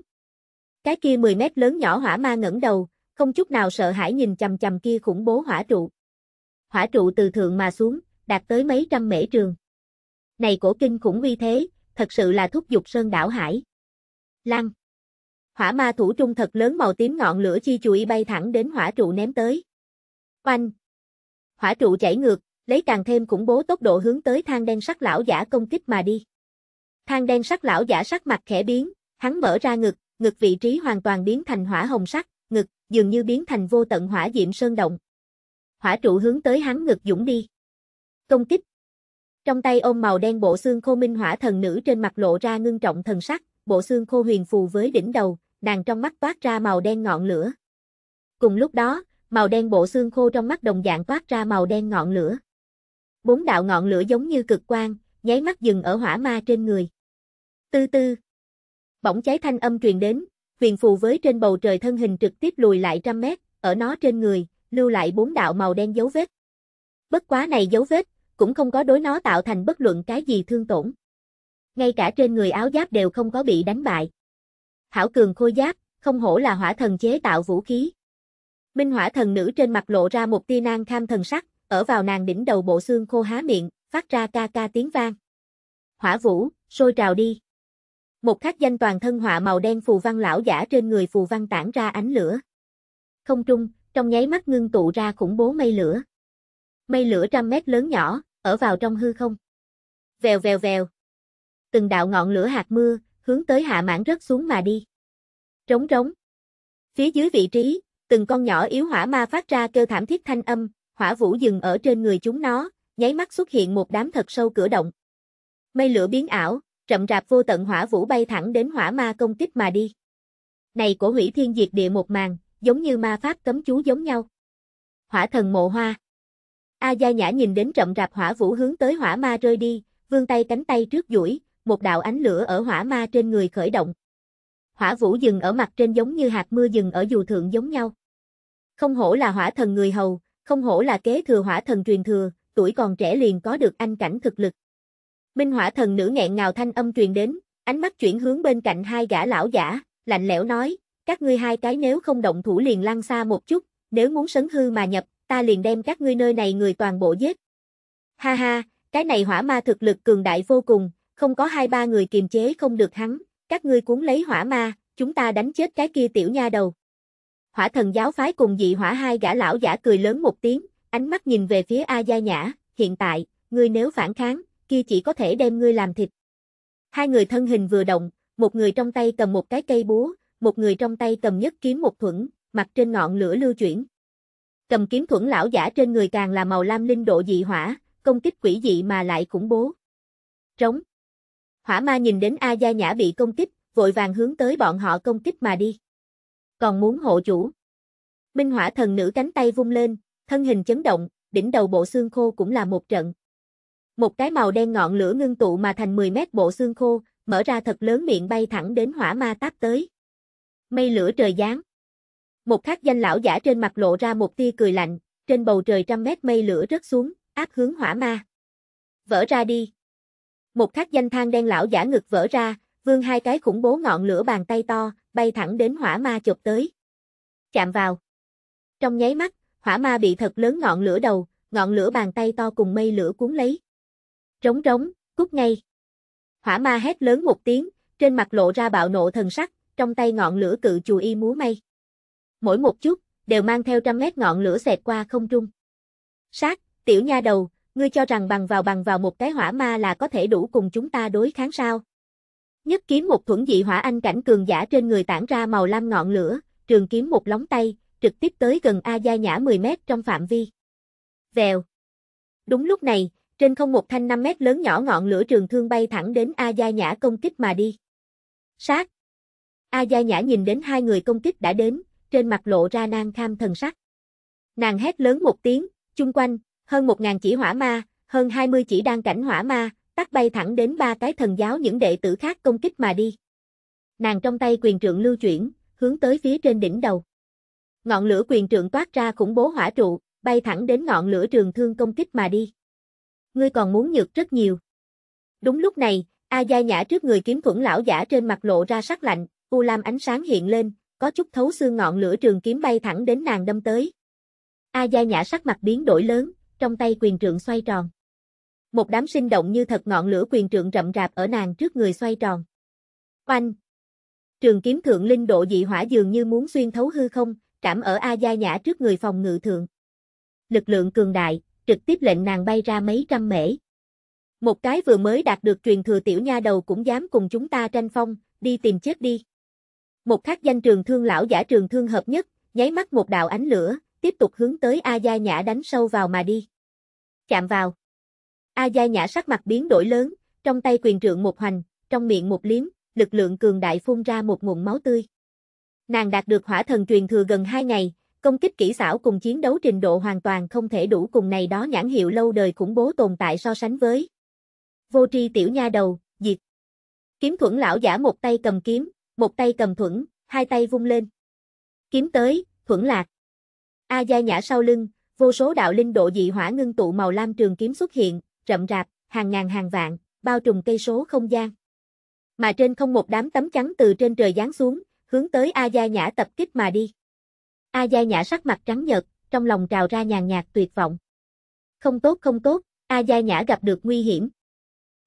Cái kia 10 mét lớn nhỏ hỏa ma ngẩng đầu, không chút nào sợ hãi nhìn chầm chầm kia khủng bố hỏa trụ. Hỏa trụ từ thượng mà xuống, đạt tới mấy trăm mễ trường. Này cổ kinh khủng uy thế, thật sự là thúc dục sơn đảo hải. Lăng hỏa ma thủ trung thật lớn màu tím ngọn lửa chi chùi bay thẳng đến hỏa trụ ném tới. Oanh! Hỏa trụ chảy ngược, lấy càng thêm khủng bố tốc độ hướng tới thang đen sắc lão giả công kích mà đi. Thang đen sắc lão giả sắc mặt khẽ biến, hắn mở ra ngực, ngực vị trí hoàn toàn biến thành hỏa hồng sắc, ngực dường như biến thành vô tận hỏa diệm sơn động. Hỏa trụ hướng tới hắn ngực dũng đi. Công kích. Trong tay ôm màu đen bộ xương khô minh hỏa thần nữ trên mặt lộ ra ngưng trọng thần sắc, bộ xương khô huyền phù với đỉnh đầu, nàng trong mắt toát ra màu đen ngọn lửa. Cùng lúc đó, màu đen bộ xương khô trong mắt đồng dạng toát ra màu đen ngọn lửa. Bốn đạo ngọn lửa giống như cực quang, nháy mắt dừng ở hỏa ma trên người. Tư tư. Bỗng cháy thanh âm truyền đến, huyền phù với trên bầu trời thân hình trực tiếp lùi lại trăm mét, ở nó trên người, lưu lại bốn đạo màu đen dấu vết. Bất quá này dấu vết, cũng không có đối nó tạo thành bất luận cái gì thương tổn. Ngay cả trên người áo giáp đều không có bị đánh bại hảo cường khôi giáp, không hổ là hỏa thần chế tạo vũ khí. Minh hỏa thần nữ trên mặt lộ ra một tia nang kham thần sắc, ở vào nàng đỉnh đầu bộ xương khô há miệng, phát ra ca ca tiếng vang. Hỏa vũ, sôi trào đi. Một khắc danh toàn thân họa màu đen phù văn lão giả trên người phù văn tản ra ánh lửa. Không trung, trong nháy mắt ngưng tụ ra khủng bố mây lửa. Mây lửa trăm mét lớn nhỏ, ở vào trong hư không. Vèo vèo vèo. Từng đạo ngọn lửa hạt mưa, hướng tới hạ mãn rớt xuống mà đi. Trống rống. Phía dưới vị trí, từng con nhỏ yếu hỏa ma phát ra kêu thảm thiết thanh âm, hỏa vũ dừng ở trên người chúng nó, nháy mắt xuất hiện một đám thật sâu cửa động. Mây lửa biến ảo, chậm rạp vô tận hỏa vũ bay thẳng đến hỏa ma công kích mà đi. Này cổ hủy thiên diệt địa một màn, giống như ma pháp cấm chú giống nhau. Hỏa thần mộ hoa. A Gia Nhã nhìn đến chậm rạp hỏa vũ hướng tới hỏa ma rơi đi, vươn tay cánh tay trước duỗi, một đạo ánh lửa ở hỏa ma trên người khởi động. Hỏa vũ dừng ở mặt trên giống như hạt mưa dừng ở dù thượng giống nhau. Không hổ là hỏa thần người hầu, không hổ là kế thừa hỏa thần truyền thừa, tuổi còn trẻ liền có được anh cảnh thực lực. Minh hỏa thần nữ nghẹn ngào thanh âm truyền đến, ánh mắt chuyển hướng bên cạnh hai gã lão giả, lạnh lẽo nói, các ngươi hai cái nếu không động thủ liền lăn xa một chút, nếu muốn sấn hư mà nhập, ta liền đem các ngươi nơi này người toàn bộ giết. Ha ha, cái này hỏa ma thực lực cường đại vô cùng, không có hai ba người kiềm chế không được hắn, các ngươi cuốn lấy hỏa ma, chúng ta đánh chết cái kia tiểu nha đầu. Hỏa thần giáo phái cùng dị hỏa hai gã lão giả cười lớn một tiếng, ánh mắt nhìn về phía A Gia Nhã, hiện tại, ngươi nếu phản kháng, kia chỉ có thể đem ngươi làm thịt. Hai người thân hình vừa động, một người trong tay cầm một cái cây búa, một người trong tay cầm nhất kiếm một thuẫn, mặt trên ngọn lửa lưu chuyển. Cầm kiếm thuẫn lão giả trên người càng là màu lam linh độ dị hỏa, công kích quỷ dị mà lại khủng bố. Trống Hỏa ma nhìn đến A Gia Nhã bị công kích, vội vàng hướng tới bọn họ công kích mà đi. Còn muốn hộ chủ. Minh hỏa thần nữ cánh tay vung lên, thân hình chấn động, đỉnh đầu bộ xương khô cũng là một trận. Một cái màu đen ngọn lửa ngưng tụ mà thành 10 mét bộ xương khô, mở ra thật lớn miệng bay thẳng đến hỏa ma táp tới. Mây lửa trời giáng. Một khắc danh lão giả trên mặt lộ ra một tia cười lạnh, trên bầu trời trăm mét mây lửa rớt xuống, áp hướng hỏa ma. Vỡ ra đi, một khắc danh thang đen lão giả ngực vỡ ra, vương hai cái khủng bố ngọn lửa bàn tay to, bay thẳng đến hỏa ma chụp tới. Chạm vào. Trong nháy mắt, hỏa ma bị thật lớn ngọn lửa đầu, ngọn lửa bàn tay to cùng mây lửa cuốn lấy. Rống rống, cút ngay. Hỏa ma hét lớn một tiếng, trên mặt lộ ra bạo nộ thần sắc, trong tay ngọn lửa cự chùa y múa mây. Mỗi một chút, đều mang theo trăm mét ngọn lửa xẹt qua không trung. Sát, tiểu nha đầu, ngươi cho rằng bằng vào bằng vào một cái hỏa ma là có thể đủ cùng chúng ta đối kháng sao? Nhất kiếm một thuẫn dị hỏa anh cảnh cường giả trên người tản ra màu lam ngọn lửa, trường kiếm một lóng tay, trực tiếp tới gần A Gia Nhã 10 mét trong phạm vi. Vèo. Đúng lúc này, trên không một thanh 5 mét lớn nhỏ ngọn lửa trường thương bay thẳng đến A Gia Nhã công kích mà đi. Sát. A Gia Nhã nhìn đến hai người công kích đã đến, trên mặt lộ ra nang kham thần sắc. Nàng hét lớn một tiếng, chung quanh, hơn 1.000 chỉ hỏa ma, hơn 20 chỉ đang cảnh hỏa ma, tắt bay thẳng đến ba cái thần giáo những đệ tử khác công kích mà đi. Nàng trong tay quyền trượng lưu chuyển, hướng tới phía trên đỉnh đầu. Ngọn lửa quyền trượng toát ra khủng bố hỏa trụ, bay thẳng đến ngọn lửa trường thương công kích mà đi. Ngươi còn muốn nhược rất nhiều. Đúng lúc này, A Gia Nhã trước người kiếm thuẫn lão giả trên mặt lộ ra sắc lạnh, u lam ánh sáng hiện lên, có chút thấu xương ngọn lửa trường kiếm bay thẳng đến nàng đâm tới. A Gia Nhã sắc mặt biến đổi lớn, trong tay quyền trượng xoay tròn. Một đám sinh động như thật ngọn lửa quyền trượng rậm rạp ở nàng trước người xoay tròn. Oanh! Trường kiếm thượng linh độ dị hỏa dường như muốn xuyên thấu hư không, trảm ở A Gia Nhã trước người phòng ngự thượng. Lực lượng cường đại, trực tiếp lệnh nàng bay ra mấy trăm mễ. Một cái vừa mới đạt được truyền thừa tiểu nha đầu cũng dám cùng chúng ta tranh phong, đi tìm chết đi. Một khắc danh trường thương lão giả trường thương hợp nhất, nháy mắt một đạo ánh lửa, tiếp tục hướng tới A Gia Nhã đánh sâu vào mà đi. Chạm vào. A Gia Nhã sắc mặt biến đổi lớn, trong tay quyền trượng một hoành, trong miệng một liếm, lực lượng cường đại phun ra một nguồn máu tươi. Nàng đạt được hỏa thần truyền thừa gần 2 ngày, công kích kỹ xảo cùng chiến đấu trình độ hoàn toàn không thể đủ cùng này đó nhãn hiệu lâu đời khủng bố tồn tại so sánh với. Vô tri tiểu nha đầu, diệt. Kiếm thuẫn lão giả một tay cầm kiếm, một tay cầm thuẫn, hai tay vung lên. Kiếm tới, thuẫn lạc. A Gia Nhã sau lưng, vô số đạo linh độ dị hỏa ngưng tụ màu lam trường kiếm xuất hiện, rậm rạp, hàng ngàn hàng vạn, bao trùm cây số không gian. Mà trên không một đám tấm trắng từ trên trời giáng xuống, hướng tới A Gia Nhã tập kích mà đi. A Gia Nhã sắc mặt trắng nhợt, trong lòng trào ra nhàn nhạt tuyệt vọng. Không tốt không tốt, A Gia Nhã gặp được nguy hiểm.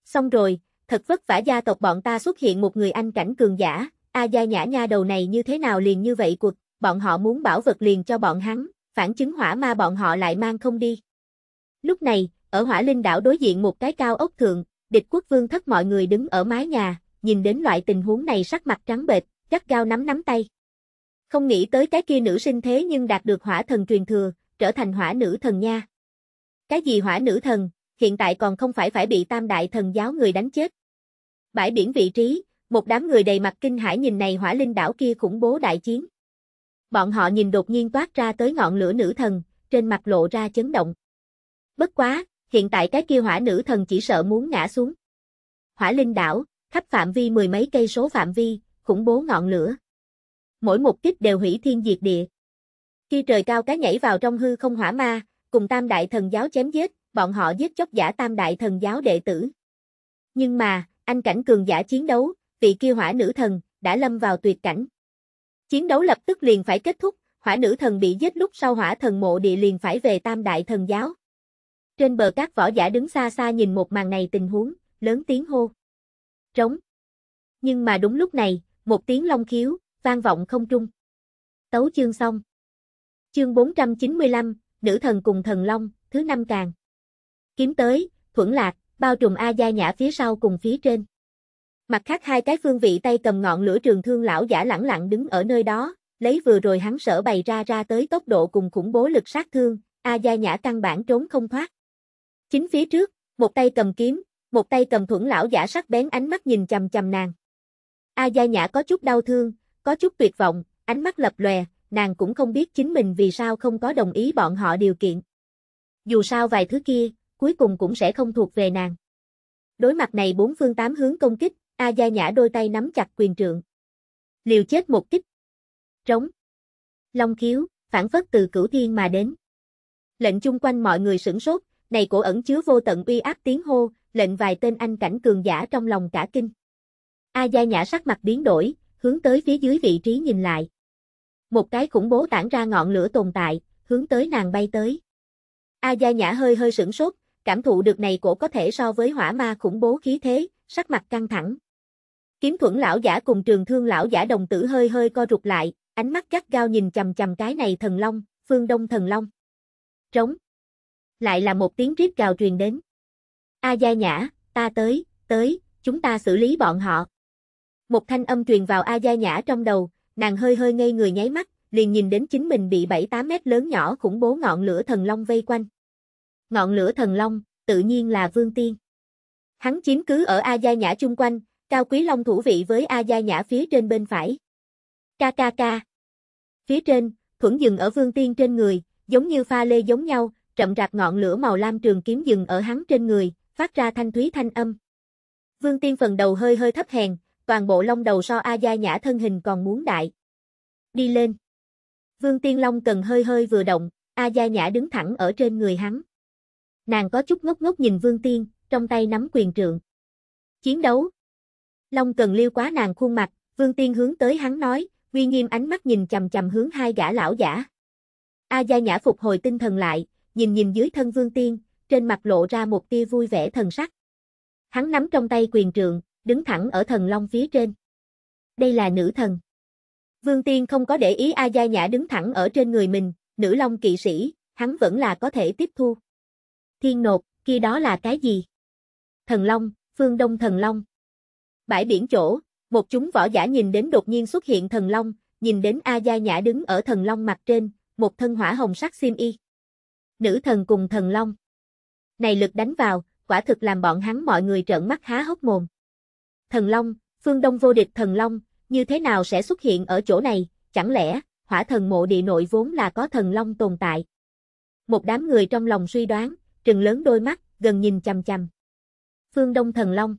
Xong rồi, thật vất vả gia tộc bọn ta xuất hiện một người anh cảnh cường giả, A Gia Nhã nha đầu này như thế nào liền như vậy cuộc, bọn họ muốn bảo vật liền cho bọn hắn, phản chứng hỏa ma bọn họ lại mang không đi. Lúc này, ở hỏa linh đảo đối diện một cái cao ốc thượng, địch quốc vương thất mọi người đứng ở mái nhà, nhìn đến loại tình huống này sắc mặt trắng bệch, gắt gao nắm nắm tay. Không nghĩ tới cái kia nữ sinh thế nhưng đạt được hỏa thần truyền thừa, trở thành hỏa nữ thần nha. Cái gì hỏa nữ thần, hiện tại còn không phải phải bị tam đại thần giáo người đánh chết. Bãi biển vị trí, một đám người đầy mặt kinh hãi nhìn này hỏa linh đảo kia khủng bố đại chiến. Bọn họ nhìn đột nhiên toát ra tới ngọn lửa nữ thần, trên mặt lộ ra chấn động. Bất quá, hiện tại cái kia hỏa nữ thần chỉ sợ muốn ngã xuống. Hỏa linh đảo, khắp phạm vi mười mấy cây số phạm vi, khủng bố ngọn lửa. Mỗi một kích đều hủy thiên diệt địa. Khi trời cao cá nhảy vào trong hư không hỏa ma, cùng tam đại thần giáo chém giết, bọn họ giết chóc giả tam đại thần giáo đệ tử. Nhưng mà, anh cảnh cường giả chiến đấu, vị kia hỏa nữ thần, đã lâm vào tuyệt cảnh. Chiến đấu lập tức liền phải kết thúc, hỏa nữ thần bị giết lúc sau hỏa thần mộ địa liền phải về tam đại thần giáo. Trên bờ các võ giả đứng xa xa nhìn một màn này tình huống, lớn tiếng hô. Trống. Nhưng mà đúng lúc này, một tiếng long khiếu, vang vọng không trung. Tấu chương xong. Chương 495, nữ thần cùng thần long, thứ năm càng. Kiếm tới, thuẫn lạc, bao trùm A Gia Nhã phía sau cùng phía trên. Mặt khác hai cái phương vị tay cầm ngọn lửa trường thương lão giả lẳng lặng đứng ở nơi đó, lấy vừa rồi hắn sở bày ra ra tới tốc độ cùng khủng bố lực sát thương, A Gia Nhã căn bản trốn không thoát. Chính phía trước, một tay cầm kiếm, một tay cầm thuẫn lão giả sắc bén ánh mắt nhìn chầm chầm nàng. A Gia Nhã có chút đau thương, có chút tuyệt vọng, ánh mắt lập lòe, nàng cũng không biết chính mình vì sao không có đồng ý bọn họ điều kiện. Dù sao vài thứ kia, cuối cùng cũng sẽ không thuộc về nàng. Đối mặt này bốn phương tám hướng công kích, A Gia Nhã đôi tay nắm chặt quyền trượng. Liều chết một kích. Trống. Long khiếu, phản phất từ cửu thiên mà đến. Lệnh chung quanh mọi người sửng sốt, này cổ ẩn chứa vô tận uy áp tiếng hô, lệnh vài tên anh cảnh cường giả trong lòng cả kinh. A Gia Nhã sắc mặt biến đổi, hướng tới phía dưới vị trí nhìn lại. Một cái khủng bố tản ra ngọn lửa tồn tại, hướng tới nàng bay tới. A Gia Nhã hơi hơi sửng sốt, cảm thụ được này cổ có thể so với hỏa ma khủng bố khí thế, sắc mặt căng thẳng. Kiếm thuẫn lão giả cùng trường thương lão giả đồng tử hơi hơi co rụt lại, ánh mắt gắt gao nhìn chầm chầm cái này thần long, phương đông thần long. Trống. Lại là một tiếng rít gào truyền đến. A Gia Nhã, ta tới, tới, chúng ta xử lý bọn họ. Một thanh âm truyền vào A Gia Nhã trong đầu, nàng hơi hơi ngây người nháy mắt, liền nhìn đến chính mình bị 7-8 mét lớn nhỏ khủng bố ngọn lửa thần long vây quanh. Ngọn lửa thần long, tự nhiên là Vương Tiên. Hắn chiếm cứ ở A Gia Nhã chung quanh, Cao Quý Long thủ vị với A Gia Nhã phía trên bên phải. KKK. Phía trên, thuẫn dừng ở Vương Tiên trên người, giống như pha lê giống nhau, chậm rạc ngọn lửa màu lam trường kiếm dừng ở hắn trên người, phát ra thanh thúy thanh âm. Vương Tiên phần đầu hơi hơi thấp hèn, toàn bộ long đầu so A Gia Nhã thân hình còn muốn đại. Đi lên. Vương Tiên Long cần hơi hơi vừa động, A Gia Nhã đứng thẳng ở trên người hắn. Nàng có chút ngốc ngốc nhìn Vương Tiên, trong tay nắm quyền trượng. Chiến đấu, Long cần liêu quá nàng khuôn mặt, vương tiên hướng tới hắn nói, uy nghiêm ánh mắt nhìn chầm chầm hướng hai gã lão giả. A Gia Nhã phục hồi tinh thần lại, nhìn nhìn dưới thân vương tiên, trên mặt lộ ra một tia vui vẻ thần sắc. Hắn nắm trong tay quyền trượng, đứng thẳng ở thần long phía trên. Đây là nữ thần. Vương Tiên không có để ý A Gia Nhã đứng thẳng ở trên người mình, nữ long kỵ sĩ, hắn vẫn là có thể tiếp thu. Thiên nột, kia đó là cái gì? Thần long, phương đông thần long. Bãi biển chỗ, một chúng võ giả nhìn đến đột nhiên xuất hiện thần long, nhìn đến A Gia Nhã đứng ở thần long mặt trên, một thân hỏa hồng sắc xiêm y. Nữ thần cùng thần long. Này lực đánh vào, quả thực làm bọn hắn mọi người trợn mắt há hốc mồm. Thần long, phương đông vô địch thần long, như thế nào sẽ xuất hiện ở chỗ này, chẳng lẽ, hỏa thần mộ địa nội vốn là có thần long tồn tại. Một đám người trong lòng suy đoán, trừng lớn đôi mắt, gần nhìn chằm chằm. Phương Đông thần long.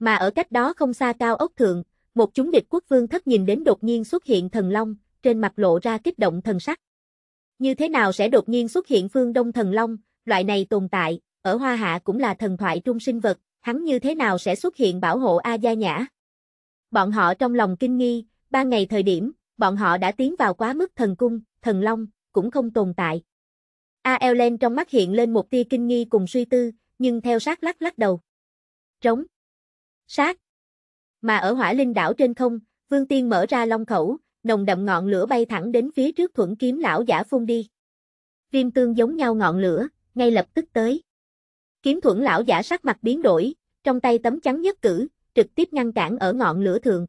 Mà ở cách đó không xa cao ốc thượng, một chúng địch quốc vương thất nhìn đến đột nhiên xuất hiện thần long, trên mặt lộ ra kích động thần sắc. Như thế nào sẽ đột nhiên xuất hiện phương đông thần long, loại này tồn tại, ở hoa hạ cũng là thần thoại trung sinh vật, hắn như thế nào sẽ xuất hiện bảo hộ A Gia Nhã. Bọn họ trong lòng kinh nghi, ba ngày thời điểm, bọn họ đã tiến vào quá mức thần cung, thần long, cũng không tồn tại. A Elen trong mắt hiện lên một tia kinh nghi cùng suy tư, nhưng theo sát lắc lắc đầu. Trống, sát. Mà ở hỏa linh đảo trên không, Vương Tiên mở ra long khẩu, nồng đậm ngọn lửa bay thẳng đến phía trước thuẫn kiếm lão giả phun đi. Viêm tương giống nhau ngọn lửa, ngay lập tức tới. Kiếm thuẫn lão giả sắc mặt biến đổi, trong tay tấm chắn nhất cử, trực tiếp ngăn cản ở ngọn lửa thường.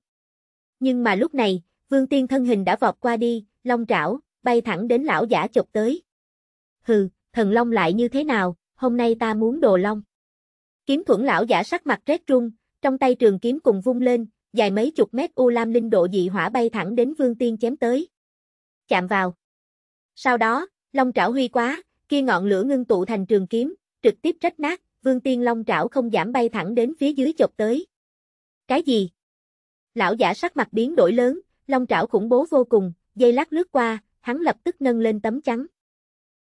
Nhưng mà lúc này, Vương Tiên thân hình đã vọt qua đi, long trảo, bay thẳng đến lão giả chụp tới. Hừ, thần long lại như thế nào, hôm nay ta muốn đồ long. Kiếm thuẫn lão giả sắc mặt rét run, trong tay trường kiếm cùng vung lên, dài mấy chục mét u lam linh độ dị hỏa bay thẳng đến Vương Tiên chém tới. Chạm vào. Sau đó, long trảo huy quá, kia ngọn lửa ngưng tụ thành trường kiếm, trực tiếp rách nát, Vương Tiên long trảo không giảm bay thẳng đến phía dưới chọc tới. Cái gì? Lão giả sắc mặt biến đổi lớn, long trảo khủng bố vô cùng, dây lát lướt qua, hắn lập tức nâng lên tấm trắng.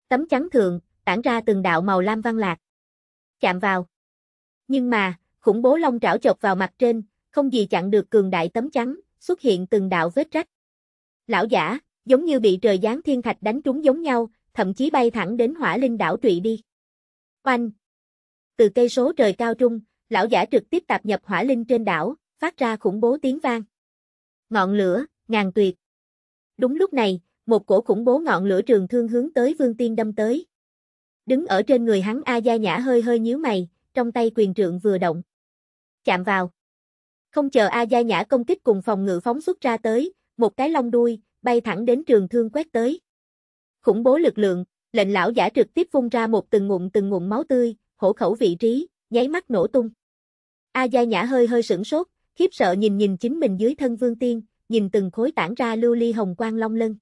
Tấm trắng thượng, tản ra từng đạo màu lam văn lạc. Chạm vào. Nhưng mà, khủng bố long trảo chọc vào mặt trên, không gì chặn được cường đại tấm chắn, xuất hiện từng đạo vết rách. Lão giả, giống như bị trời giáng thiên thạch đánh trúng giống nhau, thậm chí bay thẳng đến hỏa linh đảo trụy đi. Oanh! Từ cây số trời cao trung, lão giả trực tiếp tạp nhập hỏa linh trên đảo, phát ra khủng bố tiếng vang. Ngọn lửa, ngàn tuyệt. Đúng lúc này, một cổ khủng bố ngọn lửa trường thương hướng tới Vương Tiên đâm tới. Đứng ở trên người hắn A Gia Nhã hơi hơi nhíu mày, trong tay quyền trượng vừa động chạm vào. Không chờ A Gia Nhã công kích cùng phòng ngự phóng xuất ra tới, một cái long đuôi, bay thẳng đến trường thương quét tới. Khủng bố lực lượng, lệnh lão giả trực tiếp phun ra một từng ngụm từng ngụm máu tươi, hổ khẩu vị trí, nháy mắt nổ tung. A Gia Nhã hơi hơi sửng sốt, khiếp sợ nhìn nhìn chính mình dưới thân vương tiên, nhìn từng khối tản ra lưu ly hồng quang long lân.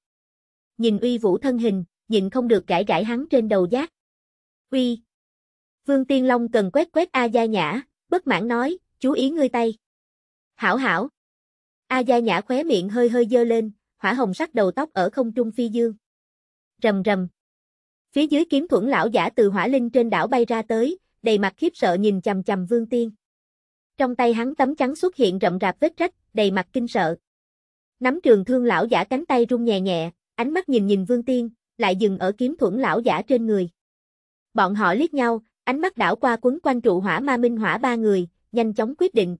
Nhìn uy vũ thân hình, nhìn không được gãi gãi hắn trên đầu giác. Uy! Vương Tiên Long cần quét quét A Gia Nhã, bất mãn nói, chú ý ngươi tay. Hảo hảo. A Gia Nhã khóe miệng hơi hơi dơ lên, hỏa hồng sắc đầu tóc ở không trung phi dương. Rầm rầm. Phía dưới kiếm thuẫn lão giả từ hỏa linh trên đảo bay ra tới, đầy mặt khiếp sợ nhìn chầm chầm Vương Tiên. Trong tay hắn tấm trắng xuất hiện rậm rạp vết rách, đầy mặt kinh sợ. Nắm trường thương lão giả cánh tay rung nhẹ nhẹ, ánh mắt nhìn nhìn Vương Tiên, lại dừng ở kiếm thuẫn lão giả trên người. Bọn họ liếc nhau, ánh mắt đảo qua quấn quanh trụ hỏa ma minh hỏa ba người, nhanh chóng quyết định.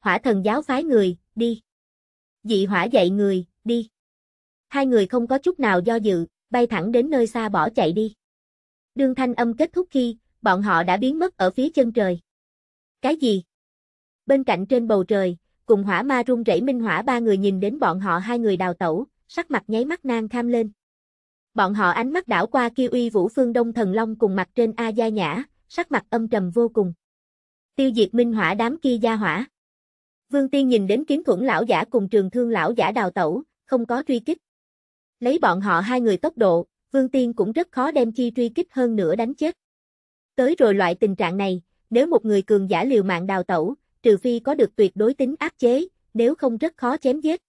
Hỏa thần giáo phái người, đi. Dị hỏa dạy người, đi. Hai người không có chút nào do dự, bay thẳng đến nơi xa bỏ chạy đi. Đương thanh âm kết thúc khi, bọn họ đã biến mất ở phía chân trời. Cái gì? Bên cạnh trên bầu trời, cùng hỏa ma rung rẩy minh hỏa ba người nhìn đến bọn họ hai người đào tẩu, sắc mặt nháy mắt nang kham lên. Bọn họ ánh mắt đảo qua kia uy vũ phương đông thần long cùng mặt trên A Gia Nhã, sắc mặt âm trầm vô cùng tiêu diệt minh hỏa đám kia gia hỏa. Vương Tiên nhìn đến kiếm thuẫn lão giả cùng trường thương lão giả đào tẩu, không có truy kích. Lấy bọn họ hai người tốc độ, Vương Tiên cũng rất khó đem chi truy kích hơn nữa đánh chết. Tới rồi loại tình trạng này, nếu một người cường giả liều mạng đào tẩu, trừ phi có được tuyệt đối tính áp chế, nếu không rất khó chém giết.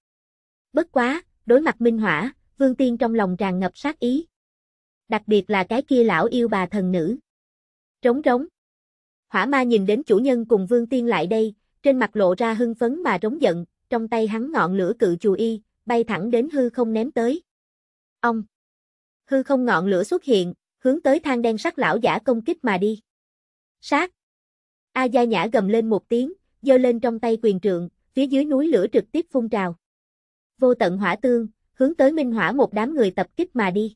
Bất quá, đối mặt Minh Hỏa, Vương Tiên trong lòng tràn ngập sát ý. Đặc biệt là cái kia lão yêu bà thần nữ. Trống trống Hỏa ma nhìn đến chủ nhân cùng vương tiên lại đây, trên mặt lộ ra hưng phấn mà rống giận, trong tay hắn ngọn lửa cự chù y, bay thẳng đến hư không ném tới. Ông! Hư không ngọn lửa xuất hiện, hướng tới thang đen sắc lão giả công kích mà đi. Sát! A Gia Nhã gầm lên một tiếng, giơ lên trong tay quyền trượng, phía dưới núi lửa trực tiếp phun trào. Vô tận hỏa tương, hướng tới minh hỏa một đám người tập kích mà đi.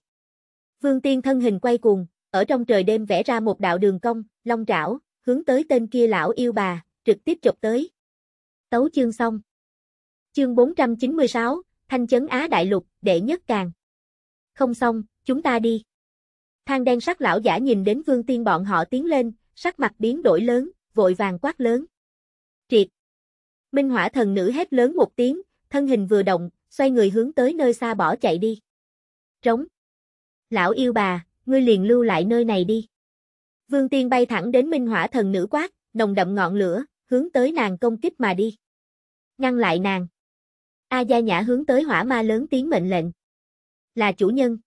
Vương Tiên thân hình quay cuồng, ở trong trời đêm vẽ ra một đạo đường cong, long trảo, hướng tới tên kia lão yêu bà, trực tiếp chộp tới. Tấu chương xong. Chương 496, Thanh chấn Á Đại Lục, đệ nhất càng. Không xong, chúng ta đi. Thang đen sắc lão giả nhìn đến vương tiên bọn họ tiến lên, sắc mặt biến đổi lớn, vội vàng quát lớn. Triệt. Minh hỏa thần nữ hét lớn một tiếng, thân hình vừa động, xoay người hướng tới nơi xa bỏ chạy đi. Trống. Lão yêu bà, ngươi liền lưu lại nơi này đi. Vương Tiên bay thẳng đến Minh Hỏa thần nữ quát, nồng đậm ngọn lửa, hướng tới nàng công kích mà đi. Ngăn lại nàng. A Gia Nhã hướng tới hỏa ma lớn tiếng mệnh lệnh. Là chủ nhân.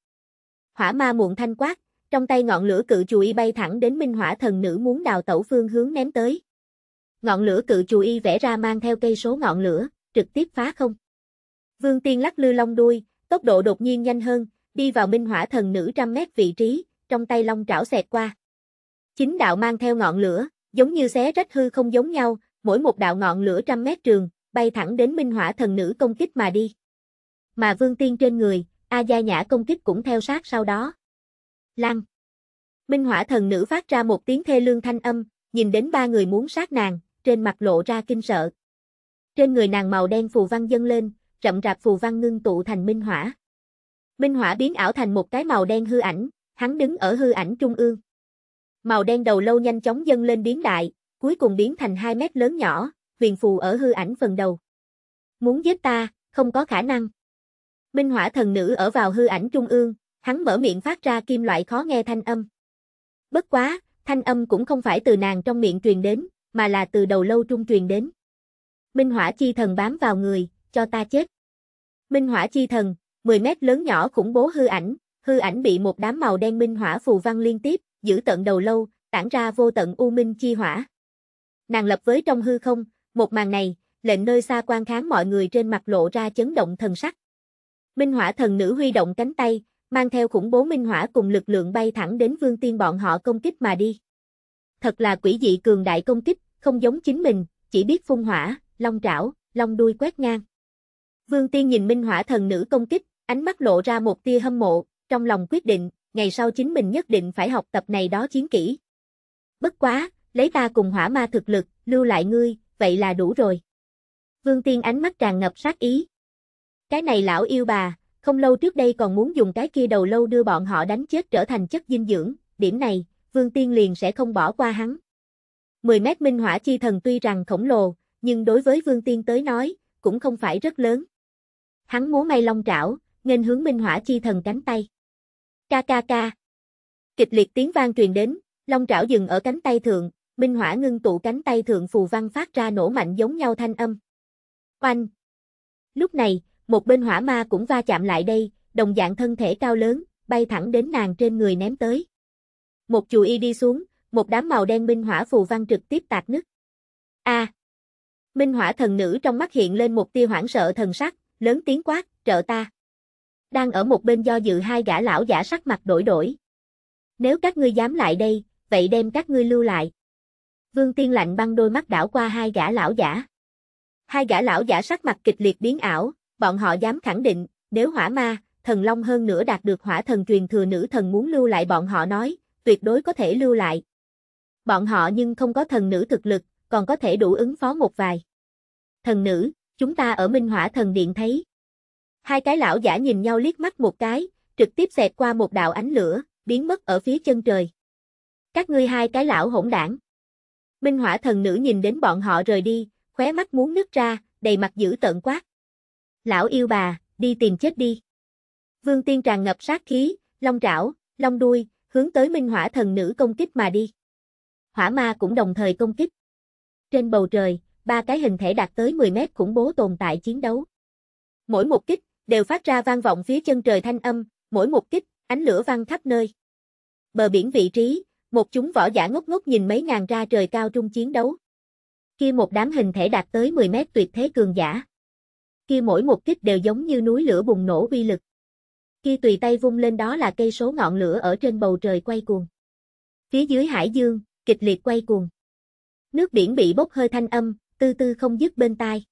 Hỏa ma muộn thanh quát, trong tay ngọn lửa cự chùy bay thẳng đến Minh Hỏa thần nữ muốn đào tẩu phương hướng ném tới. Ngọn lửa cự chùy vẽ ra mang theo cây số ngọn lửa, trực tiếp phá không. Vương Tiên lắc lư long đuôi, tốc độ đột nhiên nhanh hơn, đi vào Minh Hỏa thần nữ trăm mét vị trí, trong tay long trảo xẹt qua. Chính đạo mang theo ngọn lửa, giống như xé rách hư không giống nhau, mỗi một đạo ngọn lửa trăm mét trường, bay thẳng đến Minh Hỏa thần nữ công kích mà đi. Mà Vương Tiên trên người, A Gia Nhã công kích cũng theo sát sau đó. Lăng. Minh Hỏa thần nữ phát ra một tiếng thê lương thanh âm, nhìn đến ba người muốn sát nàng, trên mặt lộ ra kinh sợ. Trên người nàng màu đen phù văn dâng lên, rậm rạp phù văn ngưng tụ thành minh hỏa. Minh hỏa biến ảo thành một cái màu đen hư ảnh, hắn đứng ở hư ảnh trung ương. Màu đen đầu lâu nhanh chóng dâng lên biến đại, cuối cùng biến thành 2 mét lớn nhỏ, huyền phù ở hư ảnh phần đầu. Muốn giết ta, không có khả năng. Minh hỏa thần nữ ở vào hư ảnh trung ương, hắn mở miệng phát ra kim loại khó nghe thanh âm. Bất quá, thanh âm cũng không phải từ nàng trong miệng truyền đến, mà là từ đầu lâu trung truyền đến. Minh hỏa chi thần bám vào người, cho ta chết. Minh hỏa chi thần, 10 mét lớn nhỏ khủng bố hư ảnh, hư ảnh bị một đám màu đen minh hỏa phù văn liên tiếp, giữ tận đầu lâu, tản ra vô tận u minh chi hỏa. Nàng lập với trong hư không, một màn này, lệnh nơi xa quan kháng mọi người trên mặt lộ ra chấn động thần sắc. Minh hỏa thần nữ huy động cánh tay, mang theo khủng bố minh hỏa cùng lực lượng bay thẳng đến vương tiên bọn họ công kích mà đi. Thật là quỷ dị cường đại công kích, không giống chính mình, chỉ biết phun hỏa, long trảo, long đuôi quét ngang. Vương tiên nhìn minh hỏa thần nữ công kích, ánh mắt lộ ra một tia hâm mộ, trong lòng quyết định, ngày sau chính mình nhất định phải học tập này đó chiến kỹ. Bất quá, lấy ta cùng hỏa ma thực lực, lưu lại ngươi, vậy là đủ rồi. Vương Tiên ánh mắt tràn ngập sát ý. Cái này lão yêu bà, không lâu trước đây còn muốn dùng cái kia đầu lâu đưa bọn họ đánh chết trở thành chất dinh dưỡng, điểm này, Vương Tiên liền sẽ không bỏ qua hắn. 10 mét minh hỏa chi thần tuy rằng khổng lồ, nhưng đối với Vương Tiên tới nói, cũng không phải rất lớn. Hắn múa may long trảo, nghênh hướng minh hỏa chi thần cánh tay. Ca ca ca. Kịch liệt tiếng vang truyền đến, long trảo dừng ở cánh tay thượng, minh hỏa ngưng tụ cánh tay thượng phù văn phát ra nổ mạnh giống nhau thanh âm. Oanh. Lúc này, một bên hỏa ma cũng va chạm lại đây, đồng dạng thân thể cao lớn, bay thẳng đến nàng trên người ném tới. Một chùi y đi xuống, một đám màu đen minh hỏa phù văn trực tiếp tạc nứt. A. Minh hỏa thần nữ trong mắt hiện lên một tia hoảng sợ thần sắc, lớn tiếng quát, trợ ta đang ở một bên do dự hai gã lão giả sắc mặt đổi đổi. Nếu các ngươi dám lại đây, vậy đem các ngươi lưu lại. Vương Tiên lạnh băng đôi mắt đảo qua hai gã lão giả. Hai gã lão giả sắc mặt kịch liệt biến ảo, bọn họ dám khẳng định, nếu hỏa ma, thần long hơn nữa đạt được hỏa thần truyền thừa nữ thần muốn lưu lại bọn họ nói, tuyệt đối có thể lưu lại. Bọn họ nhưng không có thần nữ thực lực, còn có thể đủ ứng phó một vài. Thần nữ, chúng ta ở Minh Hỏa Thần Điện thấy, Hai cái lão giả nhìn nhau liếc mắt một cái, trực tiếp xẹt qua một đạo ánh lửa, biến mất ở phía chân trời. Các ngươi hai cái lão hỗn đảng. Minh hỏa thần nữ nhìn đến bọn họ rời đi, khóe mắt muốn nứt ra, đầy mặt dữ tợn quát. Lão yêu bà, đi tìm chết đi. Vương tiên tràn ngập sát khí, long trảo, long đuôi, hướng tới minh hỏa thần nữ công kích mà đi. Hỏa ma cũng đồng thời công kích. Trên bầu trời, ba cái hình thể đạt tới 10 mét khủng bố tồn tại chiến đấu. Mỗi một kích, đều phát ra vang vọng phía chân trời thanh âm, mỗi một kích, ánh lửa văng khắp nơi. Bờ biển vị trí, một chúng võ giả ngốc ngốc nhìn mấy ngàn ra trời cao trung chiến đấu. Kia một đám hình thể đạt tới 10 mét tuyệt thế cường giả. Kia mỗi một kích đều giống như núi lửa bùng nổ uy lực. Kia tùy tay vung lên đó là cây số ngọn lửa ở trên bầu trời quay cuồng. Phía dưới hải dương, kịch liệt quay cuồng. Nước biển bị bốc hơi thanh âm, tư tư không dứt bên tai.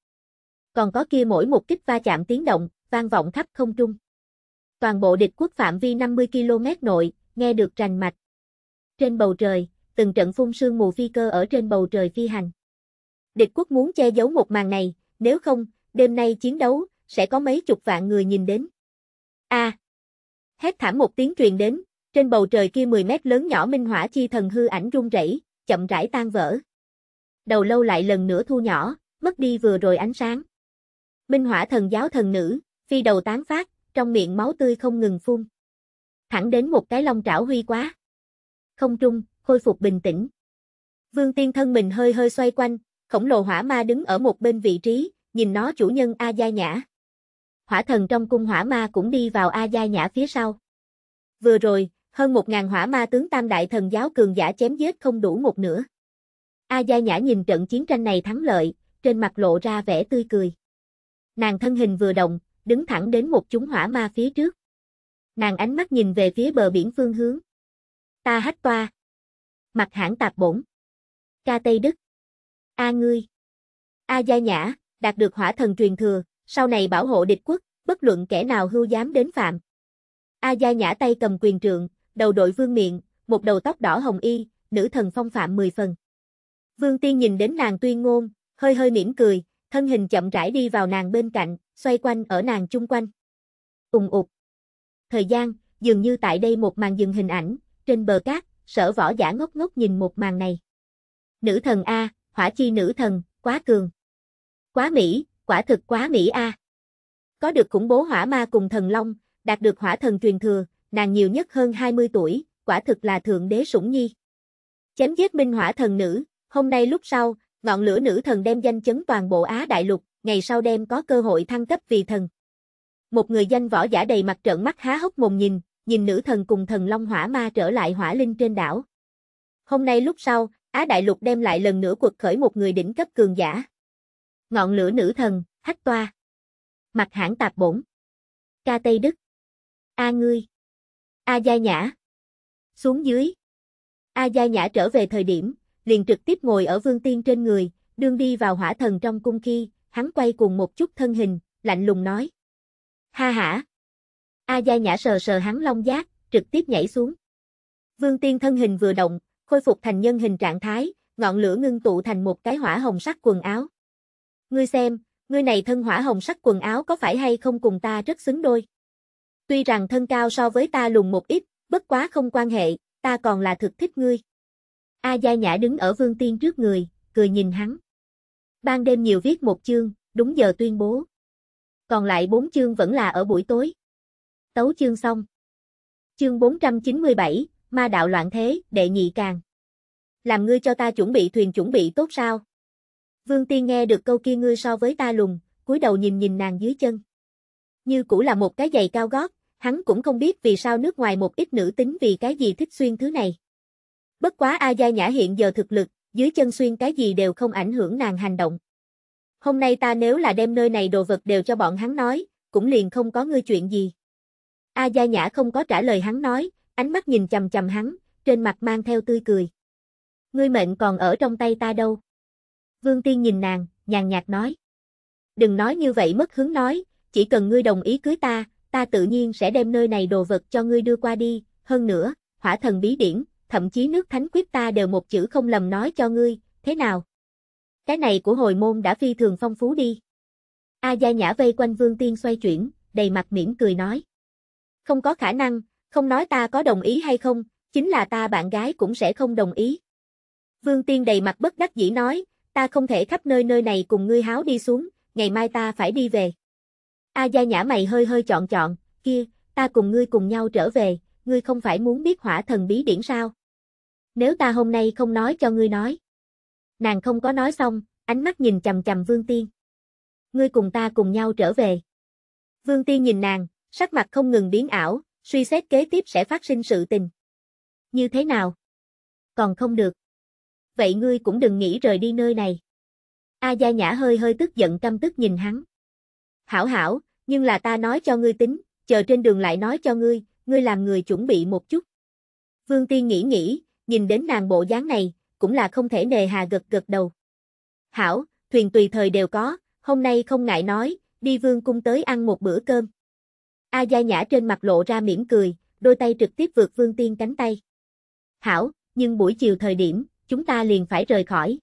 Còn có kia mỗi một kích va chạm tiếng động, vang vọng khắp không trung. Toàn bộ địch quốc phạm vi 50 km nội, nghe được rành mạch. Trên bầu trời, từng trận phun sương mù phi cơ ở trên bầu trời phi hành. Địch quốc muốn che giấu một màn này, nếu không, đêm nay chiến đấu, sẽ có mấy chục vạn người nhìn đến. A. À, hét thảm một tiếng truyền đến, trên bầu trời kia 10 mét lớn nhỏ minh hỏa chi thần hư ảnh rung rẩy, chậm rãi tan vỡ. Đầu lâu lại lần nữa thu nhỏ, mất đi vừa rồi ánh sáng. Minh hỏa thần giáo thần nữ, phi đầu tán phát, trong miệng máu tươi không ngừng phun. Thẳng đến một cái long trảo huy quá. Không trung, khôi phục bình tĩnh. Vương tiên thân mình hơi hơi xoay quanh, khổng lồ hỏa ma đứng ở một bên vị trí, nhìn nó chủ nhân A Gia Nhã. Hỏa thần trong cung hỏa ma cũng đi vào A Gia Nhã phía sau. Vừa rồi, hơn một ngàn hỏa ma tướng tam đại thần giáo cường giả chém giết không đủ một nửa. A Gia Nhã nhìn trận chiến tranh này thắng lợi, trên mặt lộ ra vẻ tươi cười. Nàng thân hình vừa động, đứng thẳng đến một chúng hỏa ma phía trước. Nàng ánh mắt nhìn về phía bờ biển phương hướng. Ta hách toa. Mặt hãng tạp bổn. Ca Tây Đức. A ngươi. A Gia Nhã, đạt được hỏa thần truyền thừa, sau này bảo hộ địch quốc, bất luận kẻ nào hưu dám đến phạm. A Gia Nhã tay cầm quyền trượng, đầu đội vương miệng, một đầu tóc đỏ hồng y, nữ thần phong phạm mười phần. Vương Tiên nhìn đến nàng tuyên ngôn, hơi hơi mỉm cười, thân hình chậm rãi đi vào nàng bên cạnh, xoay quanh ở nàng chung quanh. Ùng ụt. Thời gian, dường như tại đây một màn dừng hình ảnh, trên bờ cát, sở võ giả ngốc ngốc nhìn một màn này. Nữ thần A, hỏa chi nữ thần, quá cường. Quá Mỹ, quả thực quá Mỹ A. Có được khủng bố hỏa ma cùng thần long, đạt được hỏa thần truyền thừa, nàng nhiều nhất hơn 20 tuổi, quả thực là thượng đế sủng nhi. Chém giết minh hỏa thần nữ, hôm nay lúc sau, ngọn lửa nữ thần đem danh chấn toàn bộ Á đại lục, ngày sau đem có cơ hội thăng cấp vì thần. Một người danh võ giả đầy mặt trợn mắt há hốc mồm nhìn, nhìn nữ thần cùng thần long hỏa ma trở lại hỏa linh trên đảo. Hôm nay lúc sau, Á Đại Lục đem lại lần nữa cuộc khởi một người đỉnh cấp cường giả. Ngọn lửa nữ thần, hách toa. Mặt hãng tạp bổn. Ca Tây Đức. A Ngươi. A Gia Nhã. Xuống dưới. A Gia Nhã trở về thời điểm, liền trực tiếp ngồi ở vương tiên trên người, đương đi vào hỏa thần trong cung khi, hắn quay cuồng một chút thân hình, lạnh lùng nói. Ha hả! A Gia Nhã sờ sờ hắn long giác, trực tiếp nhảy xuống. Vương Tiên thân hình vừa động, khôi phục thành nhân hình trạng thái, ngọn lửa ngưng tụ thành một cái hỏa hồng sắc quần áo. Ngươi xem, ngươi này thân hỏa hồng sắc quần áo có phải hay không cùng ta rất xứng đôi. Tuy rằng thân cao so với ta lùng một ít, bất quá không quan hệ, ta còn là thực thích ngươi. A Gia Nhã đứng ở Vương Tiên trước người, cười nhìn hắn. Ban đêm nhiều viết một chương, đúng giờ tuyên bố. Còn lại bốn chương vẫn là ở buổi tối. Tấu chương xong. Chương 497, Ma đạo loạn thế, đệ nhị càng. Làm ngươi cho ta chuẩn bị thuyền chuẩn bị tốt sao? Vương Tiên nghe được câu kia ngươi so với ta lùng, cúi đầu nhìn nhìn nàng dưới chân. Như cũ là một cái giày cao gót, hắn cũng không biết vì sao nước ngoài một ít nữ tính vì cái gì thích xuyên thứ này. Bất quá A Gia Nhã hiện giờ thực lực, dưới chân xuyên cái gì đều không ảnh hưởng nàng hành động. Hôm nay ta nếu là đem nơi này đồ vật đều cho bọn hắn nói, cũng liền không có ngươi chuyện gì. A Gia Nhã không có trả lời hắn nói, ánh mắt nhìn chầm chầm hắn, trên mặt mang theo tươi cười. Ngươi mệnh còn ở trong tay ta đâu. Vương Tiên nhìn nàng, nhàn nhạt nói. Đừng nói như vậy mất hứng nói, chỉ cần ngươi đồng ý cưới ta, ta tự nhiên sẽ đem nơi này đồ vật cho ngươi đưa qua đi, hơn nữa, hỏa thần bí điển, thậm chí nước thánh quyết ta đều một chữ không lầm nói cho ngươi, thế nào? Cái này của hồi môn đã phi thường phong phú đi. A Gia Nhã vây quanh Vương Tiên xoay chuyển, đầy mặt mỉm cười nói. Không có khả năng, không nói ta có đồng ý hay không, chính là ta bạn gái cũng sẽ không đồng ý. Vương Tiên đầy mặt bất đắc dĩ nói, ta không thể khắp nơi nơi này cùng ngươi háo đi xuống, ngày mai ta phải đi về. A Gia Nhã mày hơi hơi chọn chọn, kia, ta cùng ngươi cùng nhau trở về, ngươi không phải muốn biết hỏa thần bí điển sao? nếu ta hôm nay không nói cho ngươi nói. Nàng không có nói xong, ánh mắt nhìn chầm chầm Vương Tiên. Ngươi cùng ta cùng nhau trở về. Vương Tiên nhìn nàng, sắc mặt không ngừng biến ảo, suy xét kế tiếp sẽ phát sinh sự tình. Như thế nào? Còn không được. Vậy ngươi cũng đừng nghĩ rời đi nơi này. A Gia Nhã hơi hơi tức giận căm tức nhìn hắn. Hảo hảo, nhưng là ta nói cho ngươi tính, chờ trên đường lại nói cho ngươi, ngươi làm người chuẩn bị một chút. Vương Tiên nghĩ nghĩ, nhìn đến nàng bộ dáng này, cũng là không thể nề hà gật gật đầu. Hảo, thuyền tùy thời đều có, hôm nay không ngại nói, đi vương cung tới ăn một bữa cơm. A Gia Nhã trên mặt lộ ra mỉm cười, đôi tay trực tiếp vượt vương tiên cánh tay. Hảo, nhưng buổi chiều thời điểm, chúng ta liền phải rời khỏi.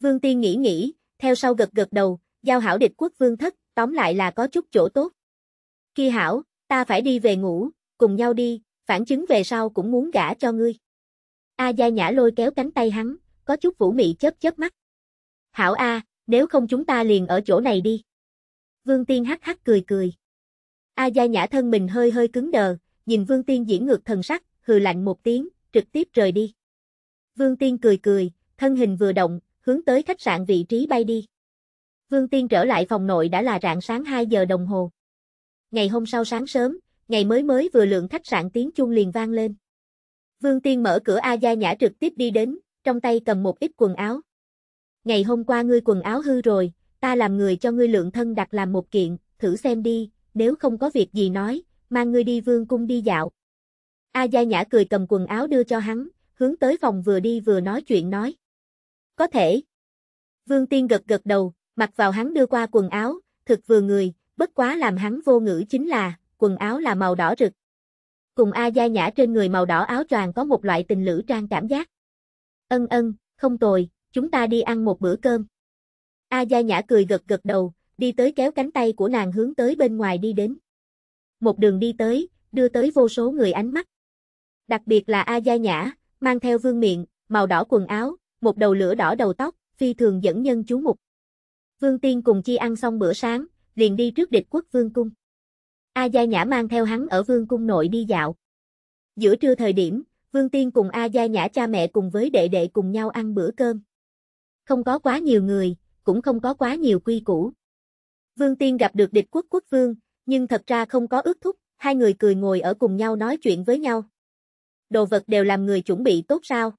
Vương tiên nghĩ nghĩ, theo sau gật gật đầu, giao hảo địch quốc vương thất, tóm lại là có chút chỗ tốt. Khi hảo, ta phải đi về ngủ, cùng nhau đi, phản chứng về sau cũng muốn gả cho ngươi. A Gia Nhã lôi kéo cánh tay hắn, có chút vũ mị chớp chớp mắt. Hảo A, nếu không chúng ta liền ở chỗ này đi. Vương Tiên hắc hắc cười cười. A Gia Nhã thân mình hơi hơi cứng đờ, nhìn Vương Tiên diễn ngược thần sắc, hừ lạnh một tiếng, trực tiếp rời đi. Vương Tiên cười cười, thân hình vừa động, hướng tới khách sạn vị trí bay đi. Vương Tiên trở lại phòng nội đã là rạng sáng 2 giờ đồng hồ. Ngày hôm sau sáng sớm, ngày mới mới vừa lượng khách sạn tiếng chuông liền vang lên. Vương Tiên mở cửa A Gia Nhã trực tiếp đi đến, trong tay cầm một ít quần áo. Ngày hôm qua ngươi quần áo hư rồi, ta làm người cho ngươi lượng thân đặt làm một kiện, thử xem đi, nếu không có việc gì nói, mang ngươi đi vương cung đi dạo. A Gia Nhã cười cầm quần áo đưa cho hắn, hướng tới phòng vừa đi vừa nói chuyện nói. Có thể. Vương Tiên gật gật đầu, mặc vào hắn đưa qua quần áo, thực vừa người, bất quá làm hắn vô ngữ chính là, quần áo là màu đỏ rực, Cùng A Gia Nhã trên người màu đỏ áo choàng có một loại tình lữ trang cảm giác. Ân ân, không tồi, chúng ta đi ăn một bữa cơm. A Gia Nhã cười gật gật đầu, đi tới kéo cánh tay của nàng hướng tới bên ngoài đi đến. Một đường đi tới, đưa tới vô số người ánh mắt. Đặc biệt là A Gia Nhã, mang theo vương miệng, màu đỏ quần áo, một đầu lửa đỏ đầu tóc, phi thường dẫn nhân chú mục. Vương Tiên cùng Chi ăn xong bữa sáng, liền đi trước địch quốc vương cung. A Gia Nhã mang theo hắn ở vương cung nội đi dạo. Giữa trưa thời điểm, Vương Tiên cùng A Gia Nhã cha mẹ cùng với đệ đệ cùng nhau ăn bữa cơm. Không có quá nhiều người, cũng không có quá nhiều quy củ. Vương Tiên gặp được địch quốc quốc vương, nhưng thật ra không có ước thúc, hai người cười ngồi ở cùng nhau nói chuyện với nhau. Đồ vật đều làm người chuẩn bị tốt sao?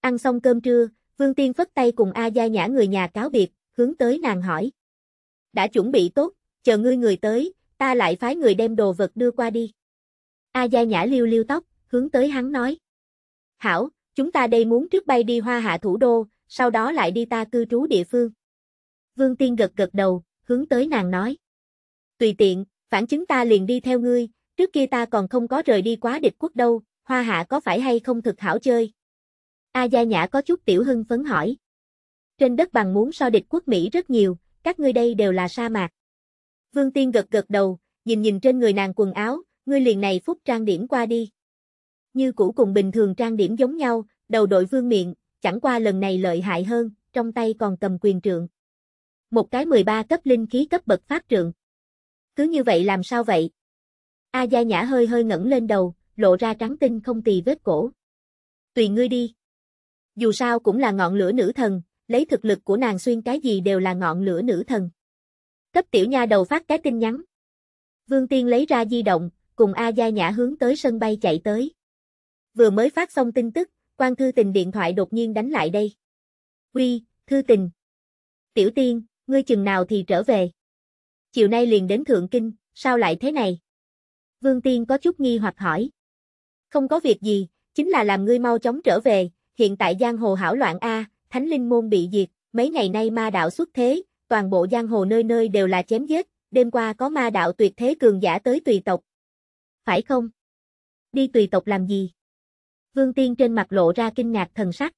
Ăn xong cơm trưa, Vương Tiên phất tay cùng A Gia Nhã người nhà cáo biệt, hướng tới nàng hỏi. Đã chuẩn bị tốt, chờ ngươi người tới, ta lại phái người đem đồ vật đưa qua đi. A Gia Nhã liêu liêu tóc, hướng tới hắn nói. Hảo, chúng ta đây muốn trước bay đi hoa hạ thủ đô, sau đó lại đi ta cư trú địa phương. Vương Tiên gật gật đầu, hướng tới nàng nói. Tùy tiện, phản chứng ta liền đi theo ngươi, trước kia ta còn không có rời đi quá địch quốc đâu, hoa hạ có phải hay không thực hảo chơi? A Gia Nhã có chút tiểu hưng phấn hỏi. Trên đất bằng muốn so địch quốc Mỹ rất nhiều, các ngươi đây đều là sa mạc. Vương Tiên gật gật đầu, nhìn nhìn trên người nàng quần áo, ngươi liền này phút trang điểm qua đi. Như cũ cùng bình thường trang điểm giống nhau, đầu đội vương miệng, chẳng qua lần này lợi hại hơn, trong tay còn cầm quyền trượng. Một cái 13 cấp linh khí cấp bậc phát trượng. Cứ như vậy làm sao vậy? A Gia Nhã hơi hơi ngẩng lên đầu, lộ ra trắng tinh không tì vết cổ. Tùy ngươi đi. Dù sao cũng là ngọn lửa nữ thần, lấy thực lực của nàng xuyên cái gì đều là ngọn lửa nữ thần cấp tiểu nha đầu phát cái tin nhắn. Vương Tiên lấy ra di động, cùng A Gia Nhã hướng tới sân bay chạy tới. Vừa mới phát xong tin tức, quan thư tình điện thoại đột nhiên đánh lại đây. Quy, thư tình. Tiểu tiên, ngươi chừng nào thì trở về. Chiều nay liền đến Thượng Kinh, sao lại thế này? Vương Tiên có chút nghi hoặc hỏi. Không có việc gì, chính là làm ngươi mau chóng trở về, hiện tại giang hồ hảo loạn A, thánh linh môn bị diệt, mấy ngày nay ma đạo xuất thế, toàn bộ giang hồ nơi nơi đều là chém giết, đêm qua có ma đạo tuyệt thế cường giả tới tùy tộc. Phải không? Đi tùy tộc làm gì? Vương Tiên trên mặt lộ ra kinh ngạc thần sắc.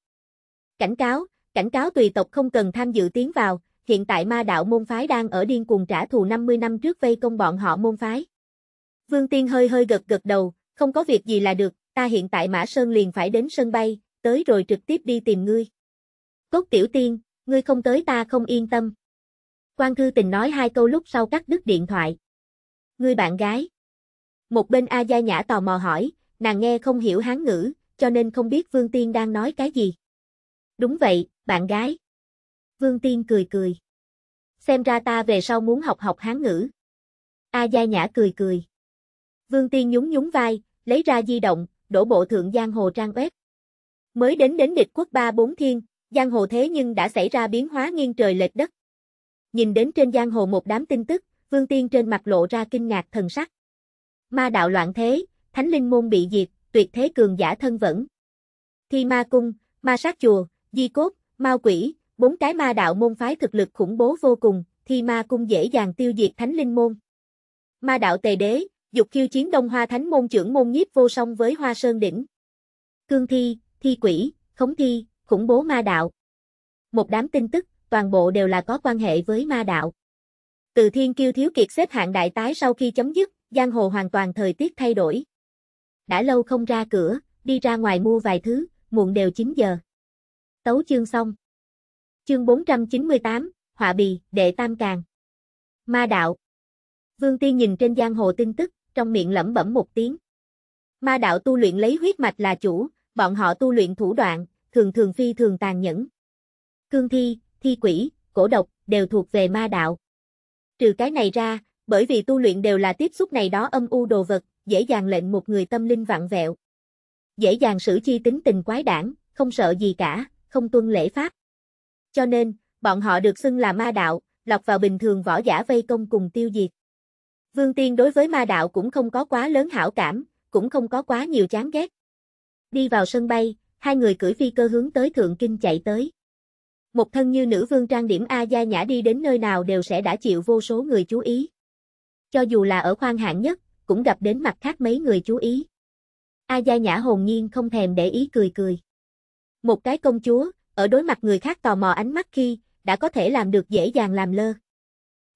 Cảnh cáo, cảnh cáo tùy tộc không cần tham dự tiến vào, hiện tại ma đạo môn phái đang ở điên cuồng trả thù 50 năm trước vây công bọn họ môn phái. Vương Tiên hơi hơi gật gật đầu, không có việc gì là được, ta hiện tại Mã Sơn liền phải đến sân bay, tới rồi trực tiếp đi tìm ngươi. Cốt Tiểu Tiên, ngươi không tới ta không yên tâm. Quan Thư Tình nói hai câu lúc sau cắt đứt điện thoại. Ngươi bạn gái. Một bên A Gia Nhã tò mò hỏi, nàng nghe không hiểu hán ngữ, cho nên không biết Vương Tiên đang nói cái gì. Đúng vậy, bạn gái. Vương Tiên cười cười. Xem ra ta về sau muốn học học hán ngữ. A Gia Nhã cười cười. Vương Tiên nhún nhún vai, lấy ra di động, đổ bộ thượng giang hồ trang web. Mới đến đến địch quốc ba bốn thiên, giang hồ thế nhưng đã xảy ra biến hóa nghiêng trời lệch đất. Nhìn đến trên giang hồ một đám tin tức, Vương Tiên trên mặt lộ ra kinh ngạc thần sắc. Ma đạo loạn thế, thánh linh môn bị diệt, tuyệt thế cường giả thân vẫn. Thi ma cung, ma sát chùa, di cốt, ma quỷ, bốn cái ma đạo môn phái thực lực khủng bố vô cùng, thi ma cung dễ dàng tiêu diệt thánh linh môn. Ma đạo tề đế, dục khiêu chiến đông hoa thánh môn trưởng môn nhiếp vô song với hoa sơn đỉnh. Cương thi, thi quỷ, khống thi, khủng bố ma đạo. Một đám tin tức, toàn bộ đều là có quan hệ với ma đạo. Từ thiên kiêu thiếu kiệt xếp hạng đại tái sau khi chấm dứt, giang hồ hoàn toàn thời tiết thay đổi. Đã lâu không ra cửa, đi ra ngoài mua vài thứ, muộn đều 9 giờ. Tấu chương xong. Chương 498, Họa Bì, Đệ Tam Càng. Ma đạo. Vương Tiên nhìn trên giang hồ tin tức, trong miệng lẩm bẩm một tiếng. Ma đạo tu luyện lấy huyết mạch là chủ, bọn họ tu luyện thủ đoạn, thường thường phi thường tàn nhẫn. Cương thi, thi quỷ, cổ độc, đều thuộc về ma đạo. Trừ cái này ra, bởi vì tu luyện đều là tiếp xúc này đó âm u đồ vật, dễ dàng lệnh một người tâm linh vặn vẹo. Dễ dàng xử chi tính tình quái đảng, không sợ gì cả, không tuân lễ pháp. Cho nên, bọn họ được xưng là ma đạo, lọc vào bình thường võ giả vây công cùng tiêu diệt. Vương Tiên đối với ma đạo cũng không có quá lớn hảo cảm, cũng không có quá nhiều chán ghét. Đi vào sân bay, hai người cưỡi phi cơ hướng tới Thượng Kinh chạy tới một thân như nữ vương trang điểm A Gia Nhã đi đến nơi nào đều sẽ đã chịu vô số người chú ý. Cho dù là ở khoan hạng nhất, cũng gặp đến mặt khác mấy người chú ý. A Gia Nhã hồn nhiên không thèm để ý cười cười. Một cái công chúa, ở đối mặt người khác tò mò ánh mắt khi, đã có thể làm được dễ dàng làm lơ.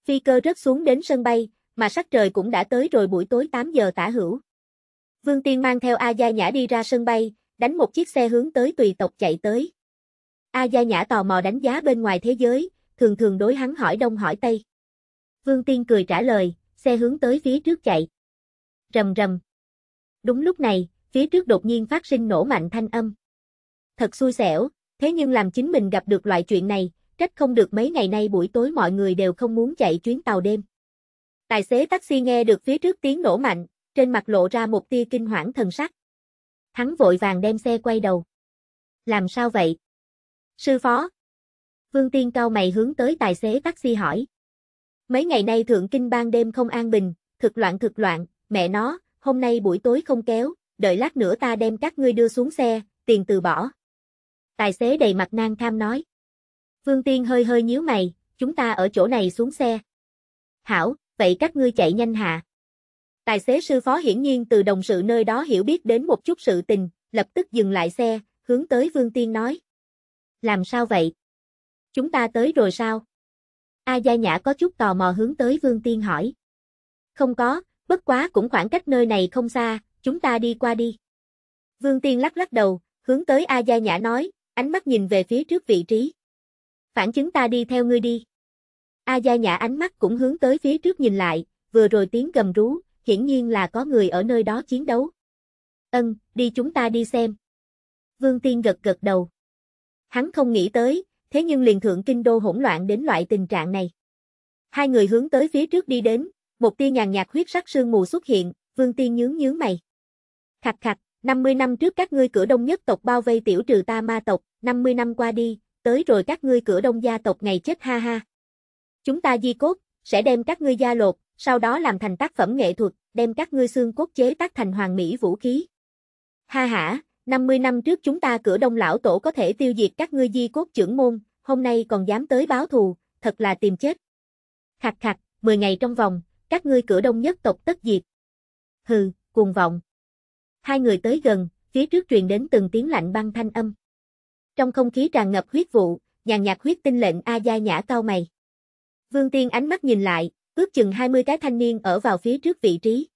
Phi cơ rớt xuống đến sân bay, mà sắc trời cũng đã tới rồi buổi tối 8 giờ tả hữu. Vương Tiên mang theo A Gia Nhã đi ra sân bay, đánh một chiếc xe hướng tới tùy tộc chạy tới. A Gia Nhã tò mò đánh giá bên ngoài thế giới, thường thường đối hắn hỏi đông hỏi tây. Vương Tiên cười trả lời, xe hướng tới phía trước chạy. Rầm rầm. Đúng lúc này, phía trước đột nhiên phát sinh nổ mạnh thanh âm. Thật xui xẻo, thế nhưng làm chính mình gặp được loại chuyện này, trách không được mấy ngày nay buổi tối mọi người đều không muốn chạy chuyến tàu đêm. Tài xế taxi nghe được phía trước tiếng nổ mạnh, trên mặt lộ ra một tia kinh hoảng thần sắc. Hắn vội vàng đem xe quay đầu. Làm sao vậy? Sư phó. Vương Tiên cao mày hướng tới tài xế taxi hỏi. Mấy ngày nay thượng kinh ban đêm không an bình, thực loạn thực loạn, mẹ nó, hôm nay buổi tối không kéo, đợi lát nữa ta đem các ngươi đưa xuống xe, tiền từ bỏ. Tài xế đầy mặt nang tham nói. Vương Tiên hơi hơi nhíu mày, chúng ta ở chỗ này xuống xe. Hảo, vậy các ngươi chạy nhanh hạ. Tài xế sư phó hiển nhiên từ đồng sự nơi đó hiểu biết đến một chút sự tình, lập tức dừng lại xe, hướng tới Vương Tiên nói. Làm sao vậy? Chúng ta tới rồi sao? A Gia Nhã có chút tò mò hướng tới Vương Tiên hỏi. Không có, bất quá cũng khoảng cách nơi này không xa, chúng ta đi qua đi. Vương Tiên lắc lắc đầu, hướng tới A Gia Nhã nói, ánh mắt nhìn về phía trước vị trí. Phản chứng ta đi theo ngươi đi. A Gia Nhã ánh mắt cũng hướng tới phía trước nhìn lại, vừa rồi tiếng gầm rú, hiển nhiên là có người ở nơi đó chiến đấu. Ân, đi chúng ta đi xem. Vương Tiên gật gật đầu. Hắn không nghĩ tới, thế nhưng liền thượng kinh đô hỗn loạn đến loại tình trạng này. Hai người hướng tới phía trước đi đến, một tia nhàn nhạt huyết sắc sương mù xuất hiện, Vương Tiên nhướng nhướng mày. Khạch khạch, 50 năm trước các ngươi cửa đông nhất tộc bao vây tiểu trừ ta ma tộc, 50 năm qua đi, tới rồi các ngươi cửa đông gia tộc ngày chết ha ha. Chúng ta di cốt, sẽ đem các ngươi gia lột, sau đó làm thành tác phẩm nghệ thuật, đem các ngươi xương cốt chế tác thành hoàng mỹ vũ khí. Ha ha, 50 năm trước chúng ta cửa đông lão tổ có thể tiêu diệt các ngươi di cốt trưởng môn, hôm nay còn dám tới báo thù, thật là tìm chết. Khặt khặt, 10 ngày trong vòng, các ngươi cửa đông nhất tộc tất diệt. Hừ, cuồng vọng. Hai người tới gần, phía trước truyền đến từng tiếng lạnh băng thanh âm. Trong không khí tràn ngập huyết vụ, nhàn nhạt huyết tinh lệnh A Gia Nhã cao mày. Vương Tiên ánh mắt nhìn lại, ước chừng 20 cái thanh niên ở vào phía trước vị trí.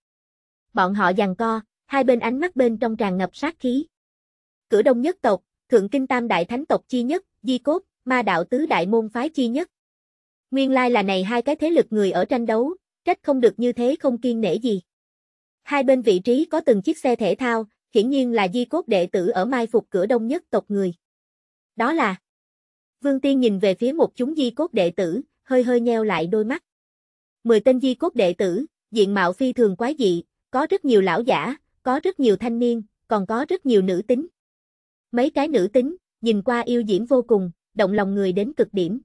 Bọn họ giằng co, hai bên ánh mắt bên trong tràn ngập sát khí. Cửa đông nhất tộc, thượng kinh tam đại thánh tộc chi nhất, di cốt, ma đạo tứ đại môn phái chi nhất. Nguyên lai là này hai cái thế lực người ở tranh đấu, trách không được như thế không kiên nể gì. Hai bên vị trí có từng chiếc xe thể thao, hiển nhiên là di cốt đệ tử ở mai phục cửa đông nhất tộc người. Đó là Vương Tiên nhìn về phía một chúng di cốt đệ tử, hơi hơi nheo lại đôi mắt. Mười tên di cốt đệ tử, diện mạo phi thường quái dị, có rất nhiều lão giả, có rất nhiều thanh niên, còn có rất nhiều nữ tính. Mấy cái nữ tính, nhìn qua yêu diễm vô cùng, động lòng người đến cực điểm.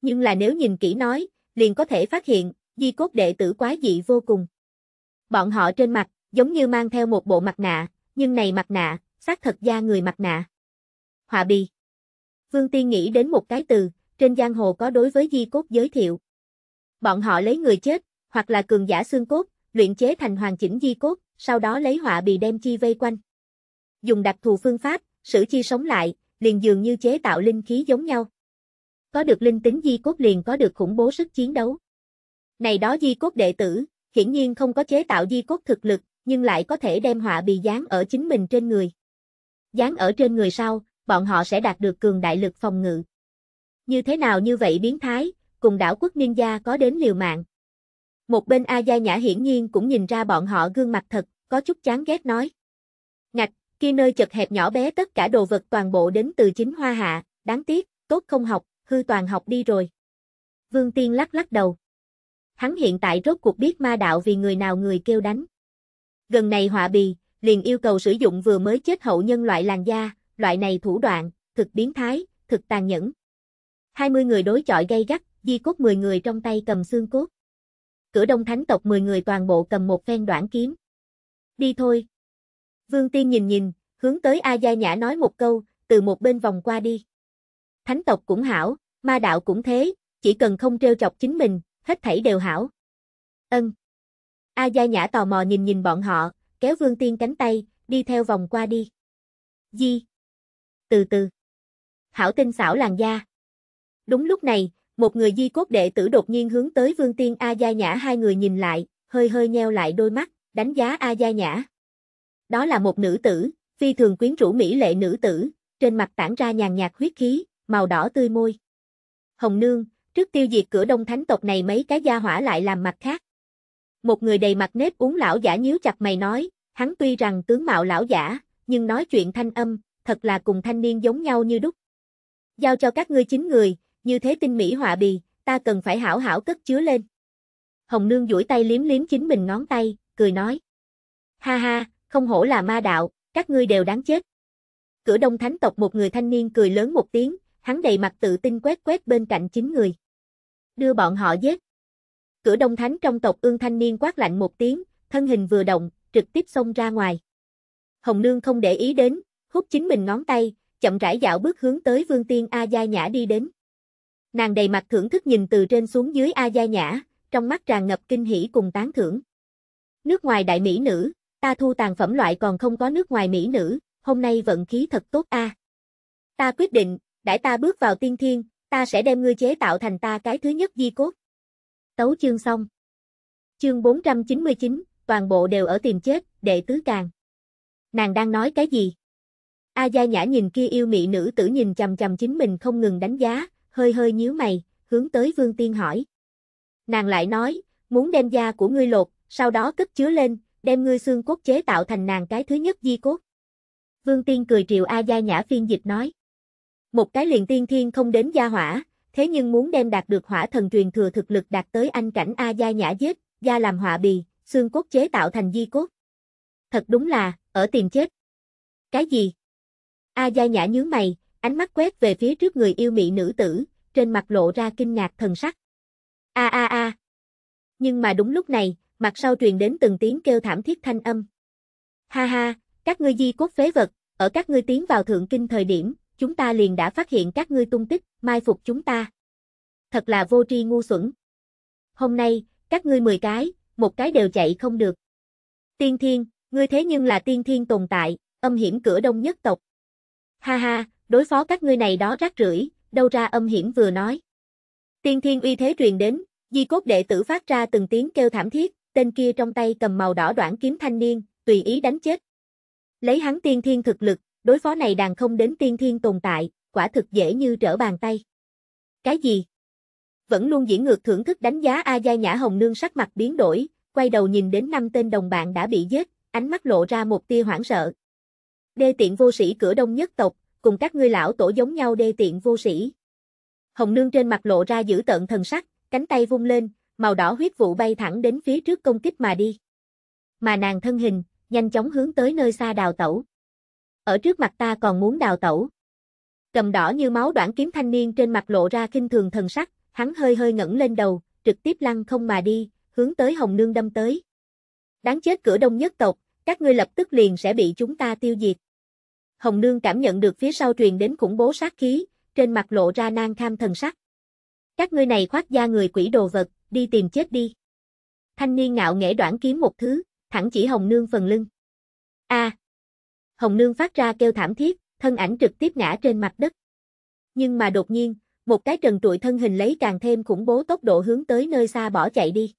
Nhưng là nếu nhìn kỹ nói, liền có thể phát hiện, di cốt đệ tử quá dị vô cùng. Bọn họ trên mặt, giống như mang theo một bộ mặt nạ, nhưng này mặt nạ, xác thật da người mặt nạ. Họa bì. Vương Tiên nghĩ đến một cái từ, trên giang hồ có đối với di cốt giới thiệu. Bọn họ lấy người chết, hoặc là cường giả xương cốt, luyện chế thành hoàn chỉnh di cốt, sau đó lấy họa bì đem chi vây quanh. Dùng đặc thù phương pháp, sử chi sống lại, liền dường như chế tạo linh khí giống nhau. Có được linh tính di cốt liền có được khủng bố sức chiến đấu. Này đó di cốt đệ tử, hiển nhiên không có chế tạo di cốt thực lực, nhưng lại có thể đem họa bị dán ở chính mình trên người. Dán ở trên người sau, bọn họ sẽ đạt được cường đại lực phòng ngự. Như thế nào như vậy biến thái, cùng đảo quốc niên gia có đến liều mạng. Một bên A Gia Nhã hiển nhiên cũng nhìn ra bọn họ gương mặt thật, có chút chán ghét nói. Ngạch, kia nơi chật hẹp nhỏ bé tất cả đồ vật toàn bộ đến từ chính hoa hạ, đáng tiếc, tốt không học, hư toàn học đi rồi. Vương Tiên lắc lắc đầu. Hắn hiện tại rốt cuộc biết ma đạo vì người nào người kêu đánh. Gần này họa bì, liền yêu cầu sử dụng vừa mới chết hậu nhân loại làn da, loại này thủ đoạn, thực biến thái, thực tàn nhẫn. 20 người đối chọi gay gắt, di cốt 10 người trong tay cầm xương cốt. Cửa đông thánh tộc 10 người toàn bộ cầm một phen đoạn kiếm. Đi thôi, Vương Tiên nhìn nhìn, hướng tới A Gia Nhã nói một câu, từ một bên vòng qua đi. Thánh tộc cũng hảo, ma đạo cũng thế, chỉ cần không trêu chọc chính mình, hết thảy đều hảo. Ân. A Gia Nhã tò mò nhìn nhìn bọn họ, kéo Vương Tiên cánh tay, đi theo vòng qua đi. Di. Từ từ. Hảo tinh xảo làn da. Đúng lúc này, một người di cốt đệ tử đột nhiên hướng tới Vương Tiên A Gia Nhã hai người nhìn lại, hơi hơi nheo lại đôi mắt, đánh giá A Gia Nhã. Đó là một nữ tử, phi thường quyến rũ mỹ lệ nữ tử, trên mặt tản ra nhàn nhạt huyết khí, màu đỏ tươi môi. Hồng Nương, trước tiêu diệt cửa đông thánh tộc này mấy cái gia hỏa lại làm mặt khác. Một người đầy mặt nếp uống lão giả nhíu chặt mày nói, hắn tuy rằng tướng mạo lão giả, nhưng nói chuyện thanh âm, thật là cùng thanh niên giống nhau như đúc. Giao cho các ngươi chính người, như thế tinh mỹ họa bì, ta cần phải hảo hảo cất chứa lên. Hồng Nương duỗi tay liếm liếm chính mình ngón tay, cười nói. Ha ha, không hổ là ma đạo, các ngươi đều đáng chết. Cửa đông thánh tộc một người thanh niên cười lớn một tiếng, hắn đầy mặt tự tin quét quét bên cạnh chính người. Đưa bọn họ giết. Cửa đông thánh trong tộc ương thanh niên quát lạnh một tiếng, thân hình vừa động, trực tiếp xông ra ngoài. Hồng Nương không để ý đến, hút chính mình ngón tay, chậm rãi dạo bước hướng tới Vương Tiên A Gia Nhã đi đến. Nàng đầy mặt thưởng thức nhìn từ trên xuống dưới A Gia Nhã, trong mắt tràn ngập kinh hỉ cùng tán thưởng. Nước ngoài đại mỹ nữ, Ta thu tàn phẩm loại còn không có nước ngoài mỹ nữ, hôm nay vận khí thật tốt a. À. Ta quyết định, đãi ta bước vào tiên thiên, ta sẽ đem ngươi chế tạo thành ta cái thứ nhất di cốt. Tấu chương xong. Chương 499, toàn bộ đều ở tìm chết, đệ tứ càng. Nàng đang nói cái gì? A Gia Nhã nhìn kia yêu mỹ nữ tử nhìn chầm chầm chính mình không ngừng đánh giá, hơi hơi nhíu mày, hướng tới Vương Tiên hỏi. Nàng lại nói, muốn đem da của ngươi lột, sau đó cất chứa lên, đem ngươi xương cốt chế tạo thành nàng cái thứ nhất di cốt. Vương Tiên cười triệu A Gia Nhã phiên dịch nói. Một cái liền tiên thiên không đến gia hỏa, thế nhưng muốn đem đạt được hỏa thần truyền thừa thực lực đạt tới anh cảnh A Gia Nhã giết, gia làm họa bì, xương cốt chế tạo thành di cốt. Thật đúng là, ở tìm chết. Cái gì? A Gia Nhã nhướng mày, ánh mắt quét về phía trước người yêu mị nữ tử, trên mặt lộ ra kinh ngạc thần sắc. A a a. Nhưng mà đúng lúc này, mặt sau truyền đến từng tiếng kêu thảm thiết thanh âm. Ha ha, các ngươi di cốt phế vật, ở các ngươi tiến vào thượng kinh thời điểm, chúng ta liền đã phát hiện các ngươi tung tích, mai phục chúng ta. Thật là vô tri ngu xuẩn. Hôm nay, các ngươi 10 cái, một cái đều chạy không được. Tiên thiên, ngươi thế nhưng là tiên thiên tồn tại, âm hiểm cửa đông nhất tộc. Ha ha, đối phó các ngươi này đó rác rưởi, đâu ra âm hiểm vừa nói. Tiên thiên uy thế truyền đến, di cốt đệ tử phát ra từng tiếng kêu thảm thiết, tên kia trong tay cầm màu đỏ đoạn kiếm thanh niên, tùy ý đánh chết. Lấy hắn tiên thiên thực lực, đối phó này đàn không đến tiên thiên tồn tại, quả thực dễ như trở bàn tay. Cái gì? Vẫn luôn diễn ngược thưởng thức đánh giá A Gia Nhã Hồng Nương sắc mặt biến đổi, quay đầu nhìn đến năm tên đồng bạn đã bị giết, ánh mắt lộ ra một tia hoảng sợ. Đê tiện vô sĩ cửa đông nhất tộc, cùng các ngươi lão tổ giống nhau đê tiện vô sĩ. Hồng Nương trên mặt lộ ra giữ tợn thần sắc, cánh tay vung lên, màu đỏ huyết vụ bay thẳng đến phía trước công kích mà đi. Mà nàng thân hình, nhanh chóng hướng tới nơi xa đào tẩu. Ở trước mặt ta còn muốn đào tẩu. Cầm đỏ như máu đoạn kiếm thanh niên trên mặt lộ ra kinh thường thần sắc, hắn hơi hơi ngẩng lên đầu, trực tiếp lăn không mà đi, hướng tới Hồng Nương đâm tới. Đáng chết cửa đông nhất tộc, các ngươi lập tức liền sẽ bị chúng ta tiêu diệt. Hồng Nương cảm nhận được phía sau truyền đến khủng bố sát khí, trên mặt lộ ra nang kham thần sắc. Các ngươi này khoác da người quỷ đồ vật đi tìm chết đi. Thanh niên ngạo nghễ đoạn kiếm một thứ, thẳng chỉ Hồng Nương phần lưng. A. Hồng Nương phát ra kêu thảm thiết, thân ảnh trực tiếp ngã trên mặt đất. Nhưng mà đột nhiên, một cái trần trụi thân hình lấy càng thêm khủng bố tốc độ hướng tới nơi xa bỏ chạy đi.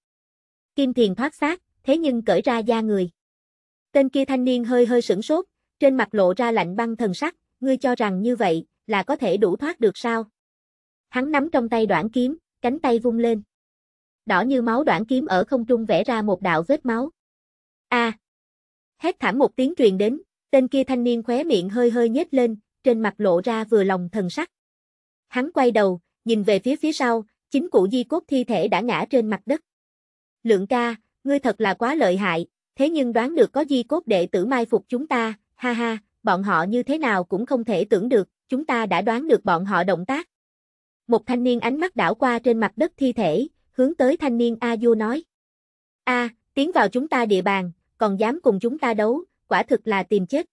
Kim Thiền thoát xác, thế nhưng cởi ra da người. Tên kia thanh niên hơi hơi sửng sốt, trên mặt lộ ra lạnh băng thần sắc, ngươi cho rằng như vậy là có thể đủ thoát được sao? Hắn nắm trong tay đoạn kiếm, cánh tay vung lên đỏ như máu đoạn kiếm ở không trung vẽ ra một đạo vết máu. A! À. Hét thảm một tiếng truyền đến, tên kia thanh niên khóe miệng hơi hơi nhếch lên, trên mặt lộ ra vừa lòng thần sắc. Hắn quay đầu, nhìn về phía phía sau, chính cụ di cốt thi thể đã ngã trên mặt đất. Lượng ca, ngươi thật là quá lợi hại, thế nhưng đoán được có di cốt đệ tử mai phục chúng ta, ha ha, bọn họ như thế nào cũng không thể tưởng được, chúng ta đã đoán được bọn họ động tác. Một thanh niên ánh mắt đảo qua trên mặt đất thi thể, hướng tới thanh niên A Du nói. A, à, tiến vào chúng ta địa bàn, còn dám cùng chúng ta đấu, quả thực là tìm chết.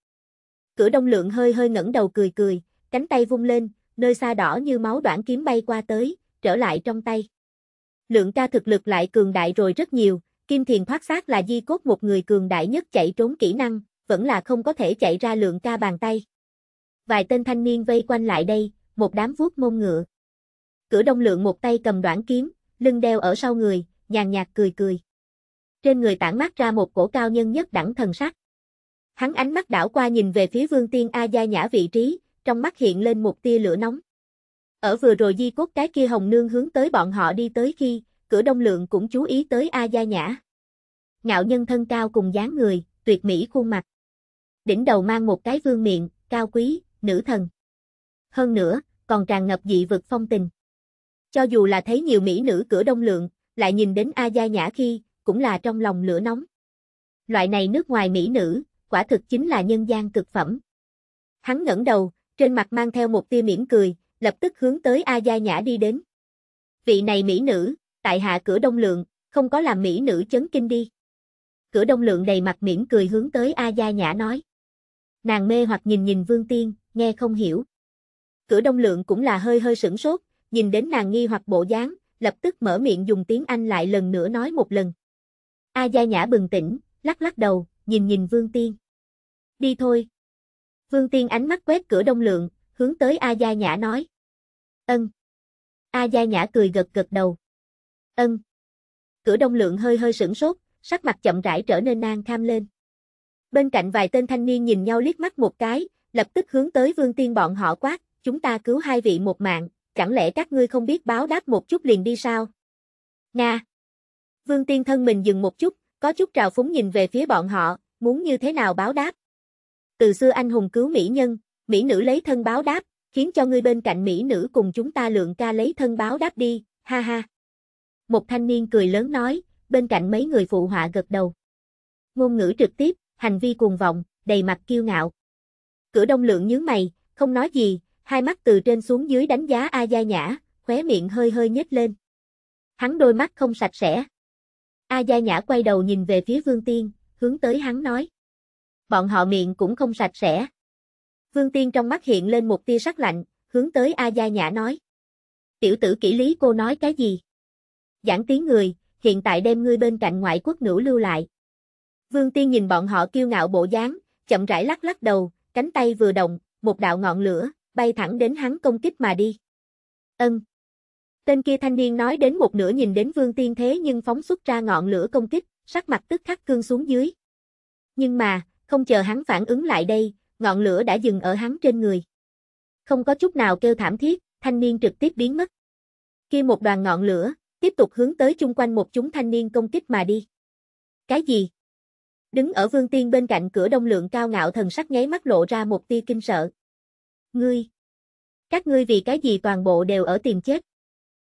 Cửa đông lượng hơi hơi ngẩng đầu cười cười, cánh tay vung lên, nơi xa đỏ như máu đoạn kiếm bay qua tới, trở lại trong tay. Lượng ca thực lực lại cường đại rồi rất nhiều, kim thiền thoát xác là di cốt một người cường đại nhất chạy trốn kỹ năng, vẫn là không có thể chạy ra lượng ca bàn tay. Vài tên thanh niên vây quanh lại đây, một đám vuốt mông ngựa. Cửa đông lượng một tay cầm đoạn kiếm, lưng đeo ở sau người, nhàn nhạt cười cười. Trên người tản mát ra một cổ cao nhân nhất đẳng thần sắc. Hắn ánh mắt đảo qua nhìn về phía Vương Tiên A Gia Nhã vị trí, trong mắt hiện lên một tia lửa nóng. Ở vừa rồi di cốt cái kia hồng nương hướng tới bọn họ đi tới khi, cửa đông lượng cũng chú ý tới A Gia Nhã. Ngạo nhân thân cao cùng dáng người, tuyệt mỹ khuôn mặt. Đỉnh đầu mang một cái vương miệng, cao quý, nữ thần. Hơn nữa, còn tràn ngập dị vực phong tình. Cho dù là thấy nhiều mỹ nữ cửa đông lượng, lại nhìn đến A Gia Nhã khi, cũng là trong lòng lửa nóng. Loại này nước ngoài mỹ nữ, quả thực chính là nhân gian cực phẩm. Hắn ngẩng đầu, trên mặt mang theo một tia mỉm cười, lập tức hướng tới A Gia Nhã đi đến. Vị này mỹ nữ, tại hạ cửa đông lượng, không có làm mỹ nữ chấn kinh đi. Cửa đông lượng đầy mặt mỉm cười hướng tới A Gia Nhã nói. Nàng mê hoặc nhìn nhìn Vương Tiên, nghe không hiểu. Cửa đông lượng cũng là hơi hơi sửng sốt, nhìn đến nàng nghi hoặc bộ dáng, lập tức mở miệng dùng tiếng Anh lại lần nữa nói một lần. A Gia Nhã bừng tỉnh, lắc lắc đầu, nhìn nhìn Vương Tiên. Đi thôi. Vương Tiên ánh mắt quét cửa đông lượng, hướng tới A Gia Nhã nói. Ân. A Gia Nhã cười gật gật đầu. Ân. Cửa đông lượng hơi hơi sửng sốt, sắc mặt chậm rãi trở nên nang kham lên. Bên cạnh vài tên thanh niên nhìn nhau liếc mắt một cái, lập tức hướng tới Vương Tiên bọn họ quát, chúng ta cứu hai vị một mạng, chẳng lẽ các ngươi không biết báo đáp một chút liền đi sao? Nga! Vương tiên thân mình dừng một chút, có chút trào phúng nhìn về phía bọn họ, muốn như thế nào báo đáp? Từ xưa anh hùng cứu mỹ nhân, mỹ nữ lấy thân báo đáp, khiến cho ngươi bên cạnh mỹ nữ cùng chúng ta lượng ca lấy thân báo đáp đi, ha ha. Một thanh niên cười lớn nói, bên cạnh mấy người phụ họa gật đầu. Ngôn ngữ trực tiếp, hành vi cuồng vọng, đầy mặt kiêu ngạo. Cửa đông lượng nhướng mày, không nói gì, hai mắt từ trên xuống dưới đánh giá A Gia Nhã, khóe miệng hơi hơi nhếch lên. Hắn đôi mắt không sạch sẽ. A Gia Nhã quay đầu nhìn về phía Vương Tiên, hướng tới hắn nói. Bọn họ miệng cũng không sạch sẽ. Vương Tiên trong mắt hiện lên một tia sắc lạnh, hướng tới A Gia Nhã nói. Tiểu tử kỹ lý cô nói cái gì? Giảng tiếng người, hiện tại đem ngươi bên cạnh ngoại quốc nữ lưu lại. Vương Tiên nhìn bọn họ kiêu ngạo bộ dáng, chậm rãi lắc lắc đầu, cánh tay vừa động, một đạo ngọn lửa, bay thẳng đến hắn công kích mà đi. Ân. Tên kia thanh niên nói đến một nửa nhìn đến Vương Tiên thế nhưng phóng xuất ra ngọn lửa công kích, sắc mặt tức khắc cương xuống dưới. Nhưng mà, không chờ hắn phản ứng lại đây, ngọn lửa đã dừng ở hắn trên người. Không có chút nào kêu thảm thiết, thanh niên trực tiếp biến mất. Kia một đoàn ngọn lửa, tiếp tục hướng tới chung quanh một chúng thanh niên công kích mà đi. Cái gì? Đứng ở Vương Tiên bên cạnh cửa đông lượng cao ngạo thần sắc nháy mắt lộ ra một tia kinh sợ. Ngươi! Các ngươi vì cái gì toàn bộ đều ở tìm chết?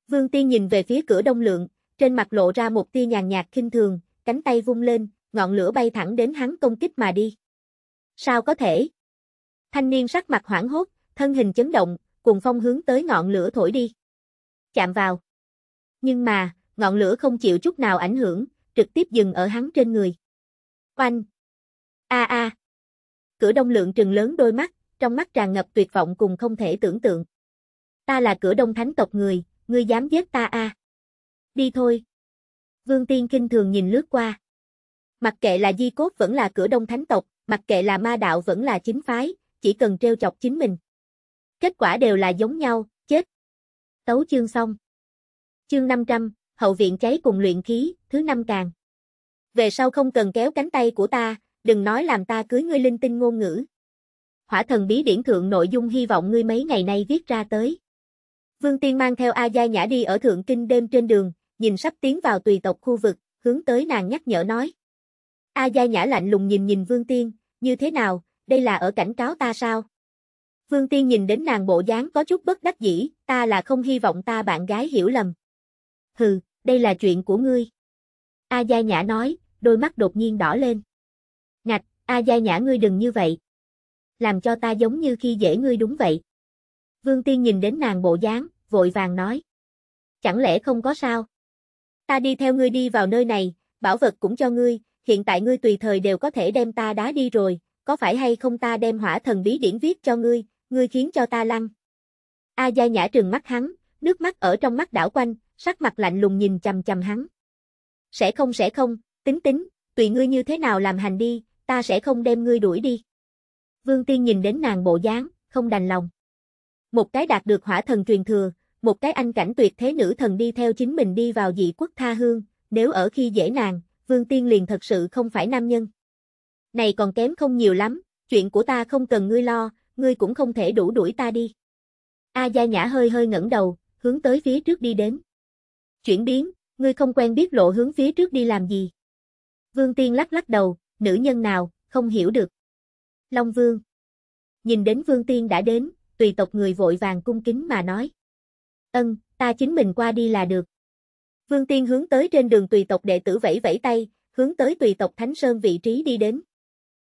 Vương Tiên nhìn về phía cửa đông lượng, trên mặt lộ ra một tia nhàn nhạt khinh thường, cánh tay vung lên, ngọn lửa bay thẳng đến hắn công kích mà đi. Sao có thể? Thanh niên sắc mặt hoảng hốt, thân hình chấn động, cùng phong hướng tới ngọn lửa thổi đi. Chạm vào. Nhưng mà, ngọn lửa không chịu chút nào ảnh hưởng, trực tiếp dừng ở hắn trên người. Oanh! A a! Cửa đông lượng trừng lớn đôi mắt, trong mắt tràn ngập tuyệt vọng cùng không thể tưởng tượng. Ta là cửa đông thánh tộc người, ngươi dám giết ta a? À? Đi thôi. Vương Tiên kinh thường nhìn lướt qua. Mặc kệ là di cốt vẫn là cửa đông thánh tộc, mặc kệ là ma đạo vẫn là chính phái, chỉ cần treo chọc chính mình. Kết quả đều là giống nhau, chết. Tấu chương xong. Chương 500, hậu viện cháy cùng luyện khí, thứ năm càng. Về sau không cần kéo cánh tay của ta, đừng nói làm ta cưới ngươi linh tinh ngôn ngữ hỏa thần bí điển thượng nội dung hy vọng ngươi mấy ngày nay viết ra tới. Vương Tiên mang theo A Gia Nhã đi ở Thượng Kinh đêm trên đường, nhìn sắp tiến vào tùy tộc khu vực, hướng tới nàng nhắc nhở nói. A Gia Nhã lạnh lùng nhìn nhìn Vương Tiên, như thế nào, đây là ở cảnh cáo ta sao? Vương Tiên nhìn đến nàng bộ dáng có chút bất đắc dĩ, ta là không hy vọng ta bạn gái hiểu lầm. Hừ, đây là chuyện của ngươi. A Gia Nhã nói, đôi mắt đột nhiên đỏ lên. Ngạch, A Gia Nhã ngươi đừng như vậy, làm cho ta giống như khi dễ ngươi đúng vậy. Vương Tiên nhìn đến nàng bộ dáng, vội vàng nói. Chẳng lẽ không có sao? Ta đi theo ngươi đi vào nơi này, bảo vật cũng cho ngươi, hiện tại ngươi tùy thời đều có thể đem ta đá đi rồi, có phải hay không ta đem hỏa thần bí điển viết cho ngươi, ngươi khiến cho ta lăn. A Gia Nhã trừng mắt hắn, nước mắt ở trong mắt đảo quanh, sắc mặt lạnh lùng nhìn chầm chầm hắn. Sẽ không sẽ không, tính tính, tùy ngươi như thế nào làm hành đi, ta sẽ không đem ngươi đuổi đi. Vương Tiên nhìn đến nàng bộ dáng, không đành lòng. Một cái đạt được hỏa thần truyền thừa, một cái anh cảnh tuyệt thế nữ thần đi theo chính mình đi vào dị quốc tha hương, nếu ở khi dễ nàng, Vương Tiên liền thật sự không phải nam nhân. Này còn kém không nhiều lắm, chuyện của ta không cần ngươi lo, ngươi cũng không thể đủ đuổi ta đi. A Gia Nhã hơi hơi ngẩng đầu, hướng tới phía trước đi đến. Chuyển biến, ngươi không quen biết lộ hướng phía trước đi làm gì. Vương Tiên lắc lắc đầu, nữ nhân nào, không hiểu được. Long Vương. Nhìn đến Vương Tiên đã đến, tùy tộc người vội vàng cung kính mà nói. Ân, ta chính mình qua đi là được. Vương Tiên hướng tới trên đường tùy tộc đệ tử vẫy vẫy tay, hướng tới tùy tộc Thánh Sơn vị trí đi đến.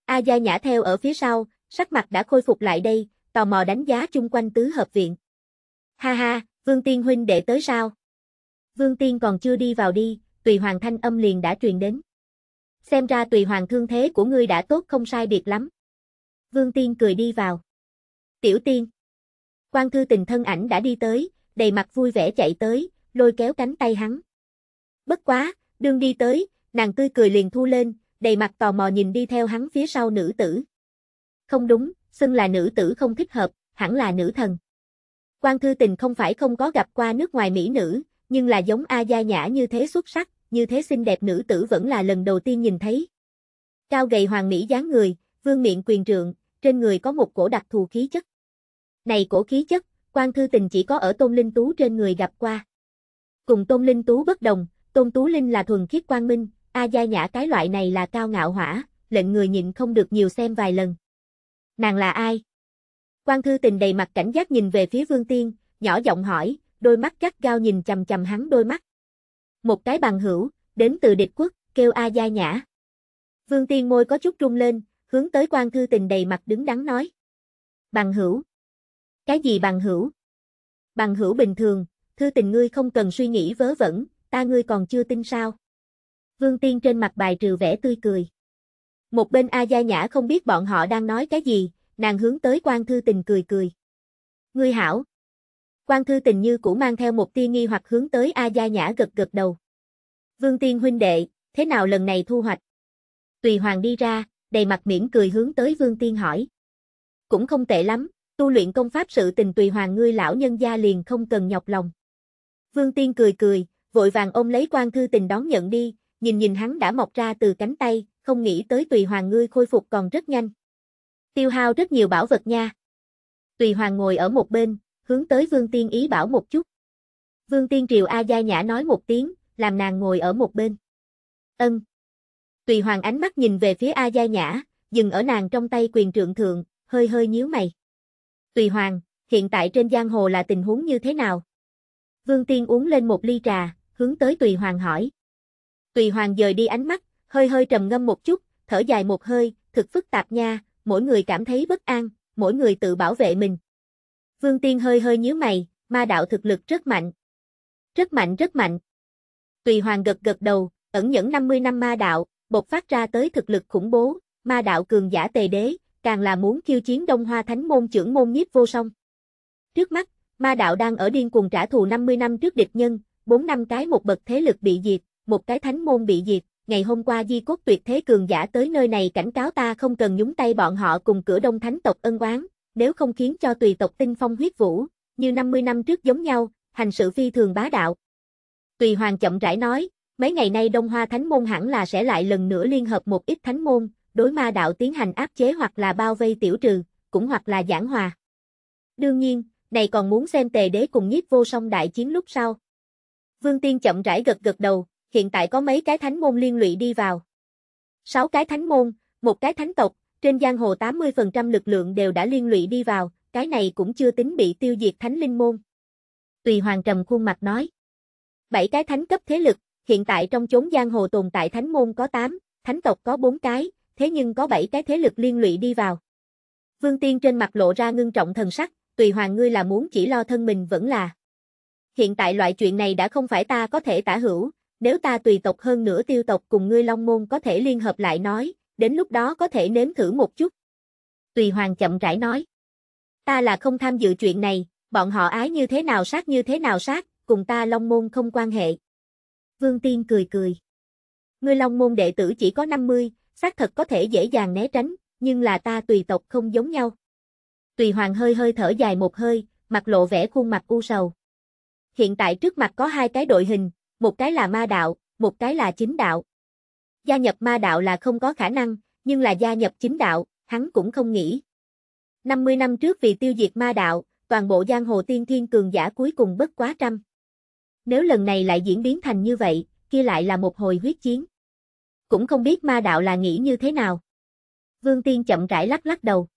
A Gia Nhã theo ở phía sau, sắc mặt đã khôi phục lại đây, tò mò đánh giá chung quanh tứ hợp viện. Ha ha, Vương Tiên huynh đệ tới sao? Vương Tiên còn chưa đi vào đi, Tùy Hoàng thanh âm liền đã truyền đến. Xem ra Tùy Hoàng thương thế của ngươi đã tốt không sai biệt lắm. Vương Tiên cười đi vào. Tiểu Tiên. quan thư tình thân ảnh đã đi tới, đầy mặt vui vẻ chạy tới, lôi kéo cánh tay hắn. Bất quá, đương đi tới, nàng tươi cười liền thu lên, đầy mặt tò mò nhìn đi theo hắn phía sau nữ tử. Không đúng, xưng là nữ tử không thích hợp, hẳn là nữ thần. Quan thư tình không phải không có gặp qua nước ngoài mỹ nữ, nhưng là giống A Gia Nhã như thế xuất sắc, như thế xinh đẹp nữ tử vẫn là lần đầu tiên nhìn thấy. Cao gầy hoàng mỹ dáng người, vương miệng quyền trượng, trên người có một cổ đặc thù khí chất. Này cổ khí chất, quan thư tình chỉ có ở Tôn Linh Tú trên người gặp qua. Cùng Tôn Linh Tú bất đồng, Tôn Tú Linh là thuần khiết quang minh, A Gia Nhã cái loại này là cao ngạo hỏa, lệnh người nhịn không được nhiều xem vài lần. Nàng là ai? Quan thư tình đầy mặt cảnh giác nhìn về phía Vương Tiên, nhỏ giọng hỏi, đôi mắt gắt gao nhìn chầm chầm hắn đôi mắt. Một cái bằng hữu, đến từ địch quốc, kêu A Gia Nhã. Vương Tiên môi có chút rung lên, hướng tới quan thư tình đầy mặt đứng đắn nói. Bằng hữu. Cái gì bằng hữu? Bằng hữu bình thường, thư tình ngươi không cần suy nghĩ vớ vẩn, ta ngươi còn chưa tin sao. Vương Tiên trên mặt bài trừ vẻ tươi cười. Một bên A Gia Nhã không biết bọn họ đang nói cái gì, nàng hướng tới quan thư tình cười cười. Ngươi hảo. Quan thư tình như cũ mang theo một tia nghi hoặc hướng tới A Gia Nhã gật gật đầu. Vương Tiên huynh đệ, thế nào lần này thu hoạch? Tùy Hoàng đi ra, đầy mặt mỉm cười hướng tới Vương Tiên hỏi. Cũng không tệ lắm, tu luyện công pháp sự tình tùy hoàng ngươi lão nhân gia liền không cần nhọc lòng. Vương Tiên cười cười, vội vàng ôm lấy quan thư tình đón nhận đi, nhìn nhìn hắn đã mọc ra từ cánh tay, không nghĩ tới tùy hoàng ngươi khôi phục còn rất nhanh. Tiêu hao rất nhiều bảo vật nha. Tùy hoàng ngồi ở một bên, hướng tới Vương Tiên ý bảo một chút. Vương Tiên Triều A Gia Nhã nói một tiếng, làm nàng ngồi ở một bên. Ân, Tùy Hoàng ánh mắt nhìn về phía A Gia Nhã, dừng ở nàng trong tay quyền trượng thượng, hơi hơi nhíu mày. Tùy Hoàng, hiện tại trên giang hồ là tình huống như thế nào? Vương Tiên uống lên một ly trà, hướng tới Tùy Hoàng hỏi. Tùy Hoàng dời đi ánh mắt, hơi hơi trầm ngâm một chút, thở dài một hơi, thực phức tạp nha, mỗi người cảm thấy bất an, mỗi người tự bảo vệ mình. Vương Tiên hơi hơi nhíu mày, ma đạo thực lực rất mạnh. Rất mạnh rất mạnh. Tùy Hoàng gật gật đầu, ẩn nhẫn 50 năm ma đạo, bộc phát ra tới thực lực khủng bố, ma đạo cường giả tề đế, càng là muốn khiêu chiến Đông Hoa Thánh môn trưởng môn nhiếp vô song. Trước mắt, ma đạo đang ở điên cuồng trả thù 50 năm trước địch nhân, 4 năm cái một bậc thế lực bị diệt, một cái thánh môn bị diệt, ngày hôm qua di cốt tuyệt thế cường giả tới nơi này cảnh cáo ta không cần nhúng tay bọn họ cùng cửa đông thánh tộc ân oán, nếu không khiến cho tùy tộc tinh phong huyết vũ, như 50 năm trước giống nhau, hành sự phi thường bá đạo. Tùy hoàng chậm rãi nói, Mấy ngày nay Đông Hoa Thánh Môn hẳn là sẽ lại lần nữa liên hợp một ít Thánh Môn, đối ma đạo tiến hành áp chế hoặc là bao vây tiểu trừ, cũng hoặc là giảng hòa. Đương nhiên, này còn muốn xem tề đế cùng nhiếp vô song đại chiến lúc sau. Vương Tiên chậm rãi gật gật đầu, hiện tại có mấy cái thánh môn liên lụy đi vào. Sáu cái thánh môn, một cái thánh tộc, trên giang hồ 80% lực lượng đều đã liên lụy đi vào, cái này cũng chưa tính bị tiêu diệt thánh linh môn. Tùy Hoàng Trầm khuôn mặt nói. Bảy cái thánh cấp thế lực, Hiện tại trong chốn giang hồ tồn tại thánh môn có 8, thánh tộc có 4 cái, thế nhưng có 7 cái thế lực liên lụy đi vào. Vương Tiên trên mặt lộ ra ngưng trọng thần sắc, tùy hoàng ngươi là muốn chỉ lo thân mình vẫn là. Hiện tại loại chuyện này đã không phải ta có thể tả hữu, nếu ta tùy tộc hơn nữa tiêu tộc cùng ngươi long môn có thể liên hợp lại nói, đến lúc đó có thể nếm thử một chút. Tùy hoàng chậm rãi nói. Ta là không tham dự chuyện này, bọn họ ái như thế nào sát như thế nào sát, cùng ta long môn không quan hệ. Vương Tiên cười cười. Ngươi Long môn đệ tử chỉ có 50, xác thật có thể dễ dàng né tránh, nhưng là ta tùy tộc không giống nhau. Tùy Hoàng hơi hơi thở dài một hơi, mặt lộ vẻ khuôn mặt u sầu. Hiện tại trước mặt có hai cái đội hình, một cái là ma đạo, một cái là chính đạo. Gia nhập ma đạo là không có khả năng, nhưng là gia nhập chính đạo, hắn cũng không nghĩ. 50 năm trước vì tiêu diệt ma đạo, toàn bộ giang hồ tiên thiên cường giả cuối cùng bất quá trăm. Nếu lần này lại diễn biến thành như vậy, kia lại là một hồi huyết chiến. Cũng không biết ma đạo là nghĩ như thế nào. Vương Tiên chậm rãi lắc lắc đầu.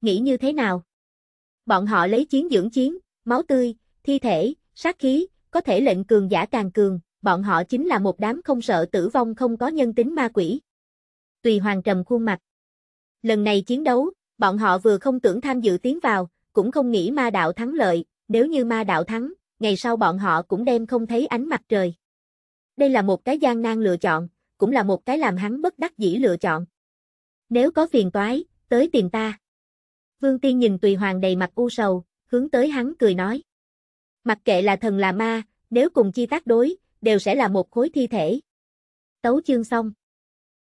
Nghĩ như thế nào? Bọn họ lấy chiến dưỡng chiến, máu tươi, thi thể, sát khí, có thể lệnh cường giả càng cường, bọn họ chính là một đám không sợ tử vong không có nhân tính ma quỷ. Tùy Hoàng trầm khuôn mặt. Lần này chiến đấu, bọn họ vừa không tưởng tham dự tiến vào, cũng không nghĩ ma đạo thắng lợi, nếu như ma đạo thắng, ngày sau bọn họ cũng đem không thấy ánh mặt trời. Đây là một cái gian nan lựa chọn, cũng là một cái làm hắn bất đắc dĩ lựa chọn. Nếu có phiền toái, tới tìm ta. Vương Tiên nhìn Tùy Hoàng đầy mặt u sầu, hướng tới hắn cười nói. Mặc kệ là thần là ma, nếu cùng chi tác đối, đều sẽ là một khối thi thể. Tấu chương xong.